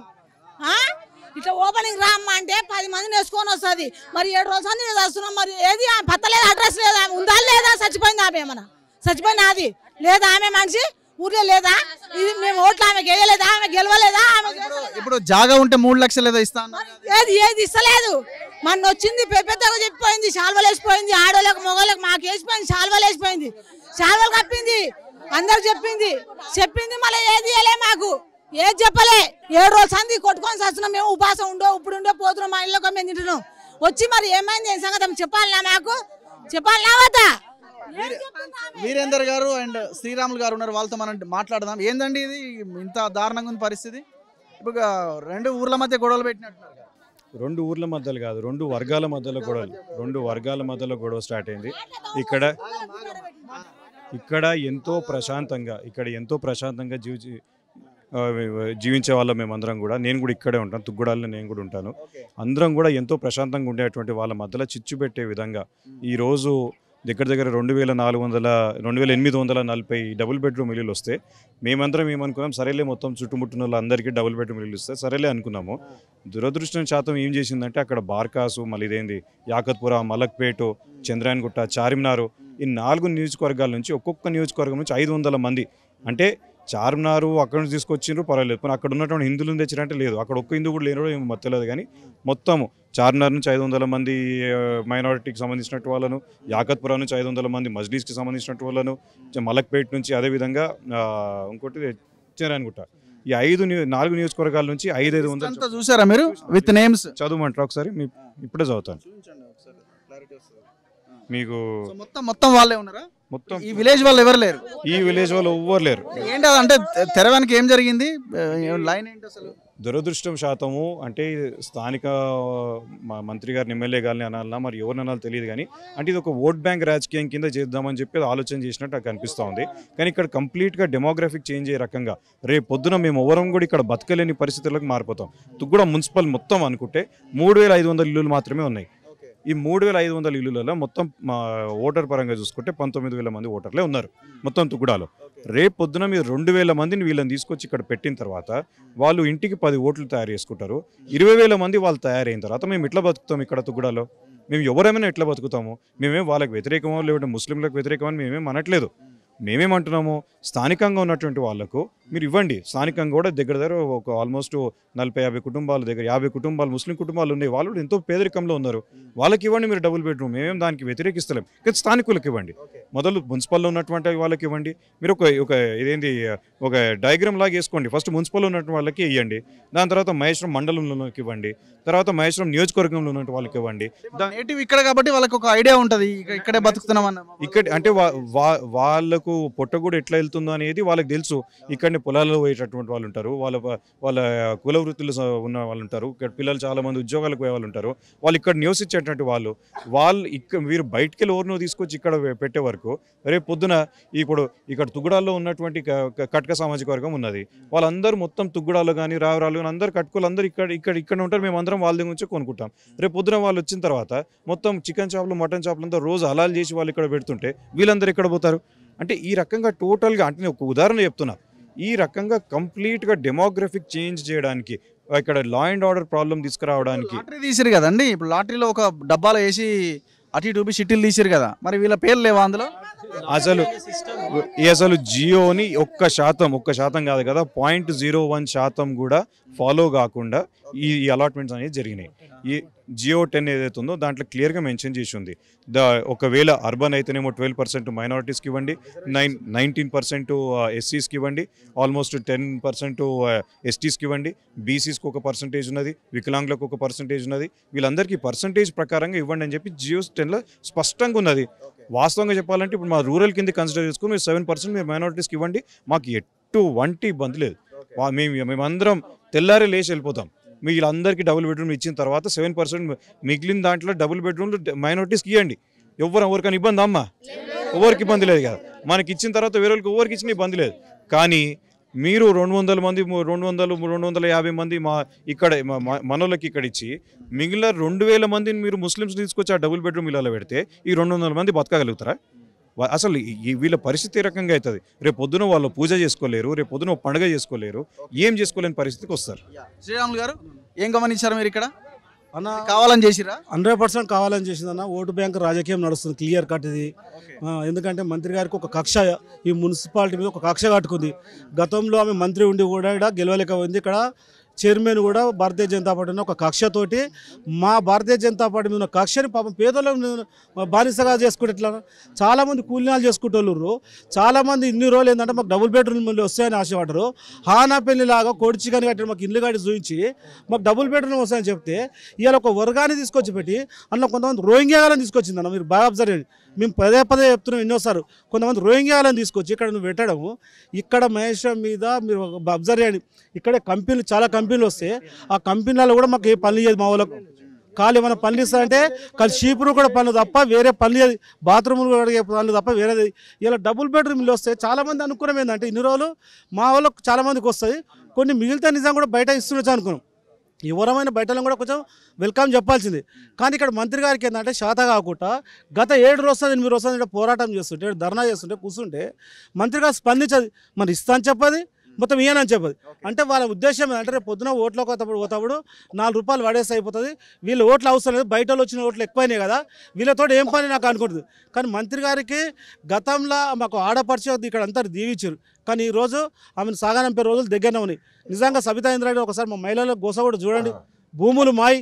ఇట్లా ఓపెనింగ్ రామ్మా అంటే పది మందిని వేసుకొని వస్తుంది మరి ఏడు రోజులు వస్తున్నాం మరి ఏది పత్తలేదు అడ్రస్ లేదా ఉందా లేదా చచ్చిపోయిందా మేమన్నా చచ్చిపోయిన నాది లేదా ఆమె మనిషి ఊర్లో లేదా ఇది మేము ఓట్లు ఆమె గెయ్యలేదా ఆమె గెలవలేదా ఆమె ఇప్పుడు జాగా ఉంటే మూడు లక్షలు ఏదో ఇస్తా ఏది ఏది ఇస్తలేదు మొన్న వచ్చింది పెద్దగా చెప్పిపోయింది శాల్వలు వేసిపోయింది ఆడోళ్ళకి మొగోళ్ళకి మాకు వేసిపోయింది శాల్వలు వేసిపోయింది శాల్వలు కప్పింది అందరు చెప్పింది చెప్పింది మళ్ళీ ఏది ఇవ్వలే మాకు ఏది చెప్పలే ఏడు రోజులు సంది కొట్టుకొని సచ్చిన మేము ఉపాసం ఉండో ఇప్పుడు ఉండో పోతున్నాం మా ఇళ్ళకో మేము తింటున్నాం వచ్చి మరి ఏమైంది ఏం సంగతి చెప్పాలనా మాకు చెప్పాలనా వద్దా వీరేందర్ గారు అండ్ శ్రీరాములు గారు ఉన్నారు వాళ్ళతో మనం మాట్లాడదాం ఏందండి ఇది ఇంత దారుణంగా ఉంది పరిస్థితి ఇప్పుడు రెండు ఊర్ల మధ్య గొడవలు పెట్టినట్టున్నారు రెండు ఊర్ల మధ్యలో కాదు రెండు వర్గాల మధ్యలో గొడవలు రెండు వర్గాల మధ్యలో గొడవ స్టార్ట్ అయింది ఇక్కడ ఇక్కడ ఎంతో ప్రశాంతంగా ఇక్కడ ఎంతో ప్రశాంతంగా జీవించి జీవించే వాళ్ళం మేమందరం కూడా నేను కూడా ఇక్కడే ఉంటాను తుగ్గుడాలని నేను కూడా ఉంటాను అందరం కూడా ఎంతో ప్రశాంతంగా ఉండేటువంటి వాళ్ళ మధ్యలో చిచ్చు పెట్టే విధంగా ఈరోజు దగ్గర దగ్గర రెండు వేల నాలుగు వందల రెండు వేల ఎనిమిది వందల నలభై డబుల్ బెడ్రూమ్ ఇల్లులు వస్తే మేమందరం ఏమనుకున్నాం సరేలే మొత్తం చుట్టుముట్టిన వాళ్ళందరికీ డబుల్ బెడ్రూమ్ ఇల్లు వస్తే సరేలే అనుకున్నాము దురదృష్టం శాతం ఏం చేసిందంటే అక్కడ బార్కాసు మళ్ళీ ఇదేంది యాకత్పుర మలక్పేటు చంద్రాయన్గుట్ట చార్మినారు ఈ నాలుగు నియోజకవర్గాల నుంచి ఒక్కొక్క నియోజకవర్గం నుంచి ఐదు వందల మంది అంటే చార్మినారు అక్కడ నుంచి తీసుకొచ్చిండ్రు పర్వాలేదు కానీ అక్కడ ఉన్నటువంటి హిందువులు తెచ్చినట్టే లేదు అక్కడ ఒక్క హిందువు కూడా లేని మధ్యలేదు కానీ మొత్తము చార్మినార్ నుంచి ఐదు వందల మంది మైనారిటీకి సంబంధించినట్టు వాళ్ళను యాకత్పురా నుంచి ఐదు వందల మంది మజ్లీస్కి సంబంధించినట్టు వాళ్ళను మలక్పేట్ నుంచి అదేవిధంగా ఇంకోటి చేరానుకుంట ఈ ఐదు నాలుగు నియోజకవర్గాల నుంచి ఐదు ఐదు వందలు చూసారా మీరు విత్ నేమ్స్ చదవమంటారా ఒకసారి మీ ఇప్పుడే చదువుతాను మీకు మొత్తం మొత్తం వాళ్ళే ఉన్నారా మొత్తం ఈ విలేజ్ వాళ్ళు ఎవరు లేరు ఈ విలేజ్ వాళ్ళు ఎవ్వరు లేరు ఏంటంటే తెరవానికి ఏం జరిగింది లైన్ ఏంటి అసలు దురదృష్టం శాతము అంటే స్థానిక మంత్రి గారిని ఎమ్మెల్యే గారిని అనాలన్నా మరి ఎవరిని అనాలి తెలియదు కానీ అంటే ఇది ఒక ఓట్ బ్యాంక్ రాజకీయం కింద చేద్దామని చెప్పి ఆలోచన చేసినట్టు నాకు అనిపిస్తూ ఉంది కానీ ఇక్కడ కంప్లీట్గా డెమోగ్రఫిక్ చేంజ్ అయ్యే రకంగా రేపు పొద్దున మేము ఎవరం కూడా ఇక్కడ బతకలేని పరిస్థితులకు మారిపోతాం కూడా మున్సిపల్ మొత్తం అనుకుంటే మూడు వేల ఐదు వందల ఇల్లులు మాత్రమే ఉన్నాయి ఈ మూడు వేల ఐదు వందల ఇల్లులలో మొత్తం ఓటర్ పరంగా చూసుకుంటే పంతొమ్మిది వేల మంది ఓటర్లే ఉన్నారు మొత్తం తుగుడాలో రేపు పొద్దున మీరు రెండు వేల మందిని వీళ్ళని తీసుకొచ్చి ఇక్కడ పెట్టిన తర్వాత వాళ్ళు ఇంటికి పది ఓట్లు తయారు చేసుకుంటారు ఇరవై వేల మంది వాళ్ళు తయారైన తర్వాత మేము ఇట్లా బతుకుతాం ఇక్కడ తుగ్గుడాలో మేము ఎవరేమైనా ఎట్లా బతుకుతాము మేమేం వాళ్ళకి వ్యతిరేకమో లేదంటే ముస్లింలకు వ్యతిరేకమని మేమేం అనట్లేదు మేమేమంటున్నాము స్థానికంగా ఉన్నటువంటి వాళ్లకు మీరు ఇవ్వండి స్థానికంగా కూడా దగ్గర దగ్గర ఒక ఆల్మోస్ట్ నలభై యాభై కుటుంబాల దగ్గర యాభై కుటుంబాలు ముస్లిం కుటుంబాలు ఉన్నాయి వాళ్ళు ఎంతో పేదరికంలో ఉన్నారు వాళ్ళకి ఇవ్వండి మీరు డబుల్ బెడ్రూమ్ మేమేం దానికి వ్యతిరేకిస్తలేం కానీ స్థానికులకు ఇవ్వండి మొదలు మున్సిపల్లో ఉన్నటువంటి వాళ్ళకి ఇవ్వండి మీరు ఒక ఒక ఇదేంటి ఒక డయాగ్రామ్ లాగా వేసుకోండి ఫస్ట్ మున్సిపల్లో ఉన్నటువంటి వాళ్ళకి ఇవ్వండి దాని తర్వాత మహేశ్వరం మండలంలోకి ఇవ్వండి తర్వాత మహేశ్వరం నియోజకవర్గంలో ఉన్న వాళ్ళకి ఇవ్వండి నేటివ్ ఇక్కడ కాబట్టి వాళ్ళకి ఒక ఐడియా ఉంటుంది ఇక్కడే బతుకుతున్నాం ఇక్కడ అంటే వాళ్ళకు పొట్ట కూడా ఎట్లా వెళ్తుందో అనేది వాళ్ళకి తెలుసు ఇక్కడ కానీ పొలాల్లో పోయేటటువంటి వాళ్ళు ఉంటారు వాళ్ళ వాళ్ళ కుల వృత్తులు ఉన్న వాళ్ళు ఉంటారు ఇక్కడ పిల్లలు చాలామంది ఉద్యోగాలకు పోయే వాళ్ళు ఉంటారు వాళ్ళు ఇక్కడ నివసించేటువంటి వాళ్ళు వాళ్ళు ఇక్కడ వీరు బయటికి ఓర్నో తీసుకొచ్చి ఇక్కడ పెట్టే వరకు రేపు పొద్దున ఇప్పుడు ఇక్కడ తుగుడాల్లో ఉన్నటువంటి కట్క సామాజిక వర్గం ఉన్నది వాళ్ళందరూ మొత్తం తుగ్గుడాలు కానీ రావరాలు కానీ అందరు కట్టుకోలు అందరు ఇక్కడ ఇక్కడ ఇక్కడ ఉంటారు మేము అందరం వాళ్ళ దగ్గర నుంచి కొనుక్కుంటాం రేపు పొద్దున వాళ్ళు వచ్చిన తర్వాత మొత్తం చికెన్ షాపులు మటన్ చాపలు అంతా రోజు హలాల్ చేసి వాళ్ళు ఇక్కడ పెడుతుంటే వీళ్ళందరూ ఇక్కడ పోతారు అంటే ఈ రకంగా టోటల్గా అంటే ఒక ఉదాహరణ చెప్తున్నా ఈ రకంగా కంప్లీట్గా డెమోగ్రఫిక్ చేంజ్ చేయడానికి ఇక్కడ లా అండ్ ఆర్డర్ ప్రాబ్లం తీసుకురావడానికి లాటరీ తీసిరు కదండి ఇప్పుడు లాటరీలో ఒక డబ్బాలో వేసి అటు ఇటు చిట్టీలు తీసిరు కదా మరి వీళ్ళ పేర్లు లేవా అందులో అసలు ఈ అసలు జియోని ఒక్క శాతం ఒక్క శాతం కాదు కదా పాయింట్ జీరో వన్ శాతం కూడా ఫాలో కాకుండా ఈ అలాట్మెంట్స్ అనేవి జరిగినాయి ఈ జియో టెన్ ఏదైతే ఉందో దాంట్లో క్లియర్గా మెన్షన్ చేసి ఉంది ద ఒకవేళ అర్బన్ అయితేనేమో ట్వెల్వ్ పర్సెంట్ మైనారిటీస్కి ఇవ్వండి నైన్ నైన్టీన్ పర్సెంట్ ఎస్సీస్కి ఇవ్వండి ఆల్మోస్ట్ టెన్ పర్సెంట్ ఎస్టీస్కి ఇవ్వండి బీసీస్కి ఒక పర్సంటేజ్ ఉన్నది వికలాంగులకు ఒక పర్సంటేజ్ ఉన్నది వీళ్ళందరికీ పర్సంటేజ్ ప్రకారంగా ఇవ్వండి అని చెప్పి జియో టెన్లో స్పష్టంగా ఉన్నది వాస్తవంగా చెప్పాలంటే ఇప్పుడు మా రూరల్ కింద కన్సిడర్ చేసుకుని మీరు సెవెన్ పర్సెంట్ మీరు మైనారిటీస్కి ఇవ్వండి మాకు ఎటువంటి ఇబ్బంది లేదు మేము మేమందరం తెల్లారి లేచి వెళ్ళిపోతాం వీళ్ళందరికీ డబుల్ బెడ్రూమ్ ఇచ్చిన తర్వాత సెవెన్ పర్సెంట్ మిగిలిన దాంట్లో డబుల్ బెడ్రూమ్లు మైనారిటీస్కి ఇవ్వండి ఎవరు ఎవరికైనా ఇబ్బంది అమ్మ ఎవరికి ఇబ్బంది లేదు కదా మనకి ఇచ్చిన తర్వాత వేరే వాళ్ళకి ఎవరికి ఇచ్చిన ఇబ్బంది లేదు కానీ మీరు రెండు వందల మంది రెండు వందలు రెండు వందల యాభై మంది మా ఇక్కడ మనోళ్ళకి ఇక్కడ ఇచ్చి మిగిలిన రెండు వేల మందిని మీరు ముస్లిమ్స్ తీసుకొచ్చి ఆ డబుల్ బెడ్రూమ్ ఇలా పెడితే ఈ రెండు వందల మంది బతకగలుగుతారా అసలు వీళ్ళ పరిస్థితి రకంగా అవుతుంది రేపు పొద్దున వాళ్ళు పూజ చేసుకోలేరు రేపు పొద్దున పండుగ చేసుకోలేరు ఏం చేసుకోలేని పరిస్థితికి వస్తారు శ్రీరాములు గారు ఏం గమనించారు మీరు ఇక్కడ అన్న కావాలని చేసిరా హండ్రెడ్ పర్సెంట్ కావాలని చేసింది అన్న ఓటు బ్యాంక్ రాజకీయం నడుస్తుంది క్లియర్ కట్ ఇది ఎందుకంటే మంత్రి గారికి ఒక కక్ష ఈ మున్సిపాలిటీ మీద ఒక కక్ష కట్టుకుంది గతంలో ఆమె మంత్రి ఉండి కూడా ఇక్కడ గెలవలేకపోయింది ఇక్కడ చైర్మన్ కూడా భారతీయ జనతా పార్టీ ఒక కక్షతోటి మా భారతీయ జనతా పార్టీ మీద కక్షని పాపం పేదలను బానిసగా చేసుకుంటే ఎట్లా చాలామంది కూలినాలు చేసుకుంటోళ్ళు చాలామంది ఇన్ని రోజులు ఏంటంటే మాకు డబుల్ బెడ్రూమ్లు వస్తాయని ఆశపడరు హానా లాగా కోడి చికెన్ కట్టి మాకు ఇల్లు కాడి చూయించి మాకు డబుల్ బెడ్రూమ్ వస్తాయని చెప్తే ఇవాళ ఒక వర్గాన్ని తీసుకొచ్చి పెట్టి అన్న కొంతమంది రోహింగ్యాలను తీసుకొచ్చిందన్న మీరు బాగా అబ్జర్వ్ చేయండి మేము పదే పదే చెప్తున్నాం ఎన్నోసార్లు కొంతమంది రోహింగ్యాలను తీసుకొచ్చి ఇక్కడ నువ్వు పెట్టడం ఇక్కడ మహేశ్వరం మీద మీరు అబ్జర్వ్ చేయండి ఇక్కడ కంపెనీలు చాలా కంపెనీలు వస్తే ఆ కంపెనీలలో కూడా మాకు ఏ పనులు చేయదు మా వాళ్ళకు కాలు ఏమైనా పనులు ఇస్తారంటే కానీ షీపులు కూడా పనులు తప్ప వేరే పనులు బాత్రూములు కూడా పనులు తప్ప వేరేది ఇలా డబుల్ బెడ్రూమ్లు వస్తే చాలామంది అనుకున్నాం ఏంటంటే ఇన్ని రోజులు మా వాళ్ళకు చాలామందికి వస్తాయి కొన్ని మిగిలితే నిజం కూడా బయట ఇస్తుండొచ్చు అనుకున్నాం ఎవరమైన బయటలో కూడా కొంచెం వెల్కమ్ చెప్పాల్సింది కానీ ఇక్కడ మంత్రి గారికి ఏంటంటే శాత కాకుండా గత ఏడు రోజులు ఎనిమిది రోజులు పోరాటం చేస్తుంటే ధర్నా చేస్తుంటే కూర్చుంటే మంత్రి గారు స్పందించదు మరి ఇస్తా అని చెప్పది మొత్తం అని చెప్పదు అంటే వాళ్ళ ఉద్దేశం అంటే రేపు పొద్దున ఓట్లకు పోతప్పుడు పోతప్పుడు నాలుగు రూపాయలు పడేసి అయిపోతుంది వీళ్ళు ఓట్లు అవసరం లేదు బయట వచ్చిన ఓట్లు ఎక్కువైనాయి కదా వీళ్ళతో ఏం పని నాకు అనుకుంటుంది కానీ మంత్రి గారికి గతంలో మాకు ఆడపరిచి ఇక్కడ అంతా దీవించారు కానీ ఈరోజు ఆమెను పేరు రోజులు దగ్గరనే ఉన్నాయి నిజంగా సబితా ఇంద్రాడి ఒకసారి మా మహిళల గోస కూడా చూడండి భూములు మాయి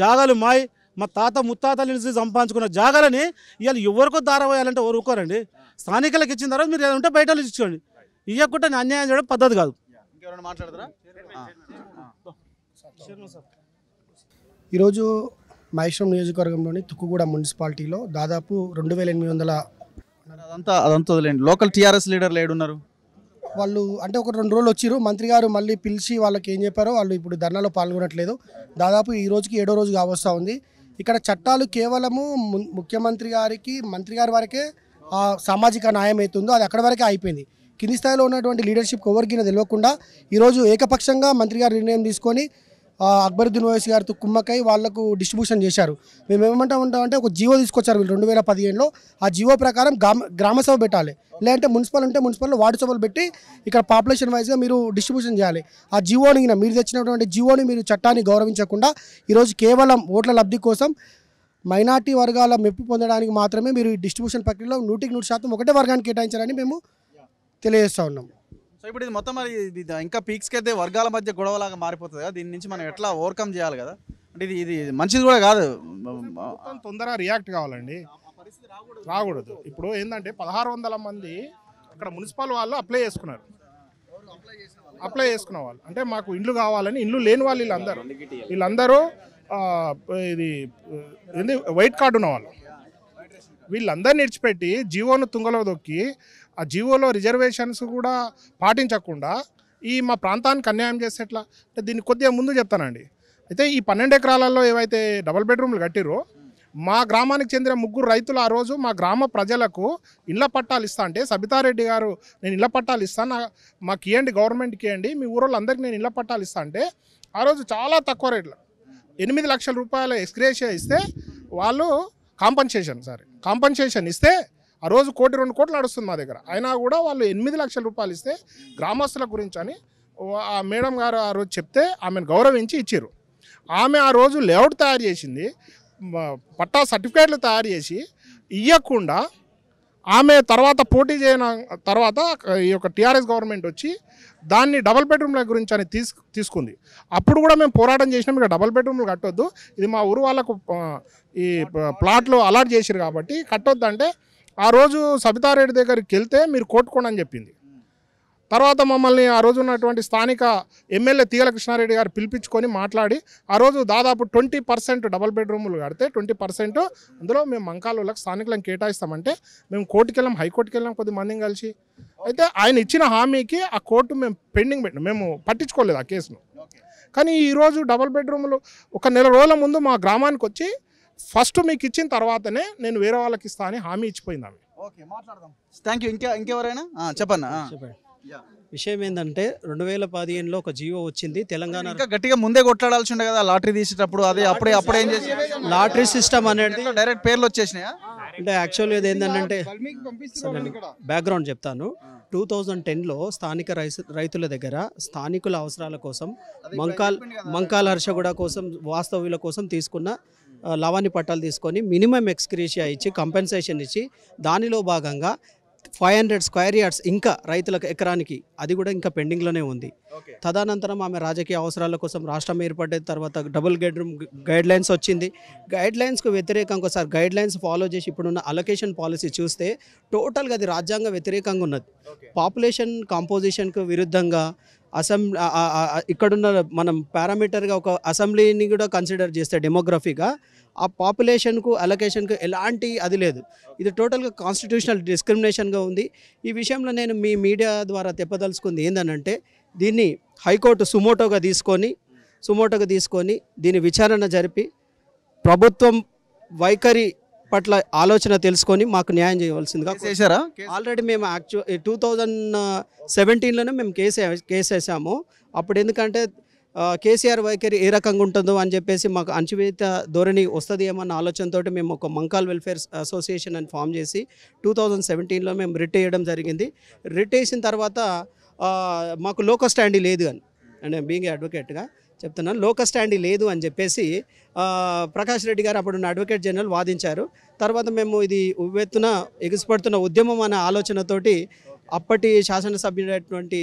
జాగాలు మాయి మా తాత ముత్తాతల నుంచి సంపాదించుకున్న జాగాలని ఇవాళ ఎవరికో దారవేయాలంటే ఊరుకోరండి స్థానికులకు ఇచ్చిన తర్వాత మీరు ఏదంటే బయట ఇచ్చుకోండి ఇవ్వకుండా అన్యాయం చేయడం పద్ధతి కాదు ఈరోజు మహేశ్వరం నియోజకవర్గంలోని తుక్కుగూడ మున్సిపాలిటీలో దాదాపు రెండు వేల ఎనిమిది వందల అదంతా అదంతా వదిలేండి లోకల్ టీఆర్ఎస్ లీడర్లు ఏడున్నారు వాళ్ళు అంటే ఒక రెండు రోజులు వచ్చారు మంత్రి గారు మళ్ళీ పిలిచి వాళ్ళకి ఏం చెప్పారో వాళ్ళు ఇప్పుడు ధర్నాలో పాల్గొనట్లేదు దాదాపు ఈ రోజుకి ఏడో రోజు కావస్తూ ఉంది ఇక్కడ చట్టాలు కేవలము ముఖ్యమంత్రి గారికి మంత్రి గారి వరకే సామాజిక న్యాయం అవుతుందో అది అక్కడ వరకే అయిపోయింది కింది స్థాయిలో ఉన్నటువంటి లీడర్షిప్ ఎవరికైనా తెలియకుండా ఈరోజు ఏకపక్షంగా మంత్రి గారు నిర్ణయం తీసుకొని అక్బరుద్దీన్ ఓవైసీ గారితో కుమ్మకై వాళ్లకు డిస్ట్రిబ్యూషన్ చేశారు మేము ఏమంటా ఉంటామంటే ఒక జియో తీసుకొచ్చారు వీళ్ళు రెండు వేల పదిహేనులో ఆ జివో ప్రకారం గ్రామ గ్రామసభ పెట్టాలి లేదంటే మున్సిపల్ అంటే మున్సిపల్లో వార్డు సభలు పెట్టి ఇక్కడ పాపులేషన్ వైజ్గా మీరు డిస్ట్రిబ్యూషన్ చేయాలి ఆ జివోని మీరు తెచ్చినటువంటి జివోని మీరు చట్టాన్ని గౌరవించకుండా ఈరోజు కేవలం ఓట్ల లబ్ధి కోసం మైనార్టీ వర్గాల మెప్పు పొందడానికి మాత్రమే మీరు ఈ డిస్ట్రిబ్యూషన్ ప్రక్రియలో నూటికి నూరు శాతం ఒకటే వర్గాన్ని కేటాయించారని మేము తెలియజేస్తా ఉన్నాం సో ఇప్పుడు ఇది మొత్తం మరి ఇది ఇంకా పీక్స్కి అయితే వర్గాల మధ్య గొడవలాగా మారిపోతుంది కదా దీని నుంచి మనం ఎట్లా ఓవర్కమ్ చేయాలి కదా అంటే ఇది ఇది మంచిది కూడా కాదు తొందరగా రియాక్ట్ కావాలండి రాకూడదు ఇప్పుడు ఏంటంటే పదహారు వందల మంది అక్కడ మున్సిపల్ వాళ్ళు అప్లై చేసుకున్నారు అప్లై చేసుకున్న వాళ్ళు అంటే మాకు ఇండ్లు కావాలని ఇండ్లు లేని వాళ్ళు వీళ్ళందరూ వీళ్ళందరూ ఇది ఏంది వైట్ కార్డు ఉన్న వాళ్ళు వీళ్ళందరినీ విడిచిపెట్టి జీవోను తుంగలో దొక్కి ఆ జీవోలో రిజర్వేషన్స్ కూడా పాటించకుండా ఈ మా ప్రాంతానికి అన్యాయం చేసేట్లా అంటే దీన్ని కొద్దిగా ముందు చెప్తానండి అయితే ఈ పన్నెండు ఎకరాలలో ఏవైతే డబుల్ బెడ్రూమ్లు కట్టిరో మా గ్రామానికి చెందిన ముగ్గురు రైతులు ఆ రోజు మా గ్రామ ప్రజలకు ఇళ్ల పట్టాలు ఇస్తా అంటే సబితారెడ్డి గారు నేను ఇళ్ల పట్టాలు ఇస్తాను మాకు ఇవ్వండి గవర్నమెంట్కి ఇవ్వండి మీ ఊరోళ్ళందరికీ నేను ఇళ్ల పట్టాలు ఇస్తా అంటే ఆ రోజు చాలా తక్కువ రేట్లు ఎనిమిది లక్షల రూపాయల ఎక్స్క్రేషియా ఇస్తే వాళ్ళు కాంపన్సేషన్ సారీ కాంపన్సేషన్ ఇస్తే ఆ రోజు కోటి రెండు కోట్లు నడుస్తుంది మా దగ్గర అయినా కూడా వాళ్ళు ఎనిమిది లక్షల రూపాయలు ఇస్తే గ్రామస్తుల గురించి అని ఆ మేడం గారు ఆ రోజు చెప్తే ఆమెను గౌరవించి ఇచ్చారు ఆమె ఆ రోజు లేఅవుట్ తయారు చేసింది పట్టా సర్టిఫికేట్లు తయారు చేసి ఇవ్వకుండా ఆమె తర్వాత పోటీ చేయన తర్వాత ఈ యొక్క టీఆర్ఎస్ గవర్నమెంట్ వచ్చి దాన్ని డబల్ బెడ్రూమ్ల గురించి అని తీసు తీసుకుంది అప్పుడు కూడా మేము పోరాటం చేసినాం ఇక డబల్ బెడ్రూమ్లు కట్టొద్దు ఇది మా ఊరు వాళ్ళకు ఈ ప్లాట్లు అలాట్ చేసారు కాబట్టి కట్టొద్దు అంటే ఆ రోజు సబితారెడ్డి దగ్గరికి వెళ్తే మీరు కొట్టుకోండి అని చెప్పింది తర్వాత మమ్మల్ని ఆ రోజు ఉన్నటువంటి స్థానిక ఎమ్మెల్యే తీగల కృష్ణారెడ్డి గారు పిలిపించుకొని మాట్లాడి ఆ రోజు దాదాపు ట్వంటీ పర్సెంట్ డబల్ బెడ్రూములు కడితే ట్వంటీ పర్సెంట్ అందులో మేము మంకాలులకు స్థానికులను కేటాయిస్తామంటే మేము కోర్టుకి వెళ్ళాం హైకోర్టుకి వెళ్ళాం కొద్ది మందిని కలిసి అయితే ఆయన ఇచ్చిన హామీకి ఆ కోర్టు మేము పెండింగ్ పెట్టినాం మేము పట్టించుకోలేదు ఆ కేసును కానీ ఈరోజు డబల్ బెడ్రూములు ఒక నెల రోజుల ముందు మా గ్రామానికి వచ్చి ఫస్ట్ మీకు ఇచ్చిన తర్వాతనే నేను వేరే వాళ్ళకి ఇస్తా అని హామీ ఇచ్చిపోయింది ఆమె థ్యాంక్ యూ ఇంకా ఇంకెవరైనా చెప్పండి విషయం ఏంటంటే రెండు వేల పదిహేనులో ఒక జీవో వచ్చింది తెలంగాణ గట్టిగా ముందే కొట్లాడాల్సి ఉండే కదా లాటరీ తీసేటప్పుడు అదే అప్పుడే అప్పుడే ఏం చేసి లాటరీ సిస్టమ్ అనేది డైరెక్ట్ పేర్లు వచ్చేసినాయా అంటే యాక్చువల్ ఇది ఏంటంటే బ్యాక్గ్రౌండ్ చెప్తాను టూ థౌజండ్ టెన్లో స్థానిక రైతుల దగ్గర స్థానికుల అవసరాల కోసం మంకాల్ మంకాల్ హర్షగూడ కోసం వాస్తవ్యుల కోసం తీసుకున్న లవాణి పట్టాలు తీసుకొని మినిమం ఎక్స్క్రీషియా ఇచ్చి కంపెన్సేషన్ ఇచ్చి దానిలో భాగంగా ఫైవ్ హండ్రెడ్ స్క్వేర్ యార్డ్స్ ఇంకా రైతులకు ఎకరానికి అది కూడా ఇంకా పెండింగ్లోనే ఉంది తదనంతరం ఆమె రాజకీయ అవసరాల కోసం రాష్ట్రం ఏర్పడిన తర్వాత డబుల్ గైడ్ గైడ్ లైన్స్ వచ్చింది గైడ్ లైన్స్కు వ్యతిరేకంగా ఒకసారి గైడ్ లైన్స్ ఫాలో చేసి ఇప్పుడున్న అలొకేషన్ పాలసీ చూస్తే టోటల్గా అది రాజ్యాంగ వ్యతిరేకంగా ఉన్నది పాపులేషన్ కాంపోజిషన్కు విరుద్ధంగా అసెంబ్లీ ఇక్కడున్న మనం పారామీటర్గా ఒక అసెంబ్లీని కూడా కన్సిడర్ చేస్తే డెమోగ్రఫీగా ఆ పాపులేషన్కు అలొకేషన్కు ఎలాంటి అది లేదు ఇది టోటల్గా కాన్స్టిట్యూషనల్ డిస్క్రిమినేషన్గా ఉంది ఈ విషయంలో నేను మీ మీడియా ద్వారా తెప్పదలుచుకుంది ఏంటనంటే దీన్ని హైకోర్టు సుమోటోగా తీసుకొని సుమోటోగా తీసుకొని దీని విచారణ జరిపి ప్రభుత్వం వైఖరి పట్ల ఆలోచన తెలుసుకొని మాకు న్యాయం చేయవలసిందిగా చేశారా ఆల్రెడీ మేము యాక్చువల్ టూ థౌజండ్ సెవెంటీన్లోనే మేము కేసు కేసు వేసాము అప్పుడు ఎందుకంటే కేసీఆర్ వైఖరి ఏ రకంగా ఉంటుందో అని చెప్పేసి మాకు అంచువేత ధోరణి వస్తుంది ఏమన్న ఆలోచనతో మేము ఒక మంకాల్ వెల్ఫేర్ అసోసియేషన్ అని ఫామ్ చేసి టూ థౌజండ్ సెవెంటీన్లో మేము రిట్ వేయడం జరిగింది రిట్ వేసిన తర్వాత మాకు లోకల్ స్టాండీ లేదు అని అండ్ బీయింగ్ అడ్వకేట్గా చెప్తున్నాను లోక స్టాండీ లేదు అని చెప్పేసి ప్రకాష్ రెడ్డి గారు అప్పుడు అడ్వకేట్ జనరల్ వాదించారు తర్వాత మేము ఇది ఉవ్వెత్తున ఎగిసిపడుతున్న ఉద్యమం అనే ఆలోచనతోటి అప్పటి శాసనసభ్యుడైనటువంటి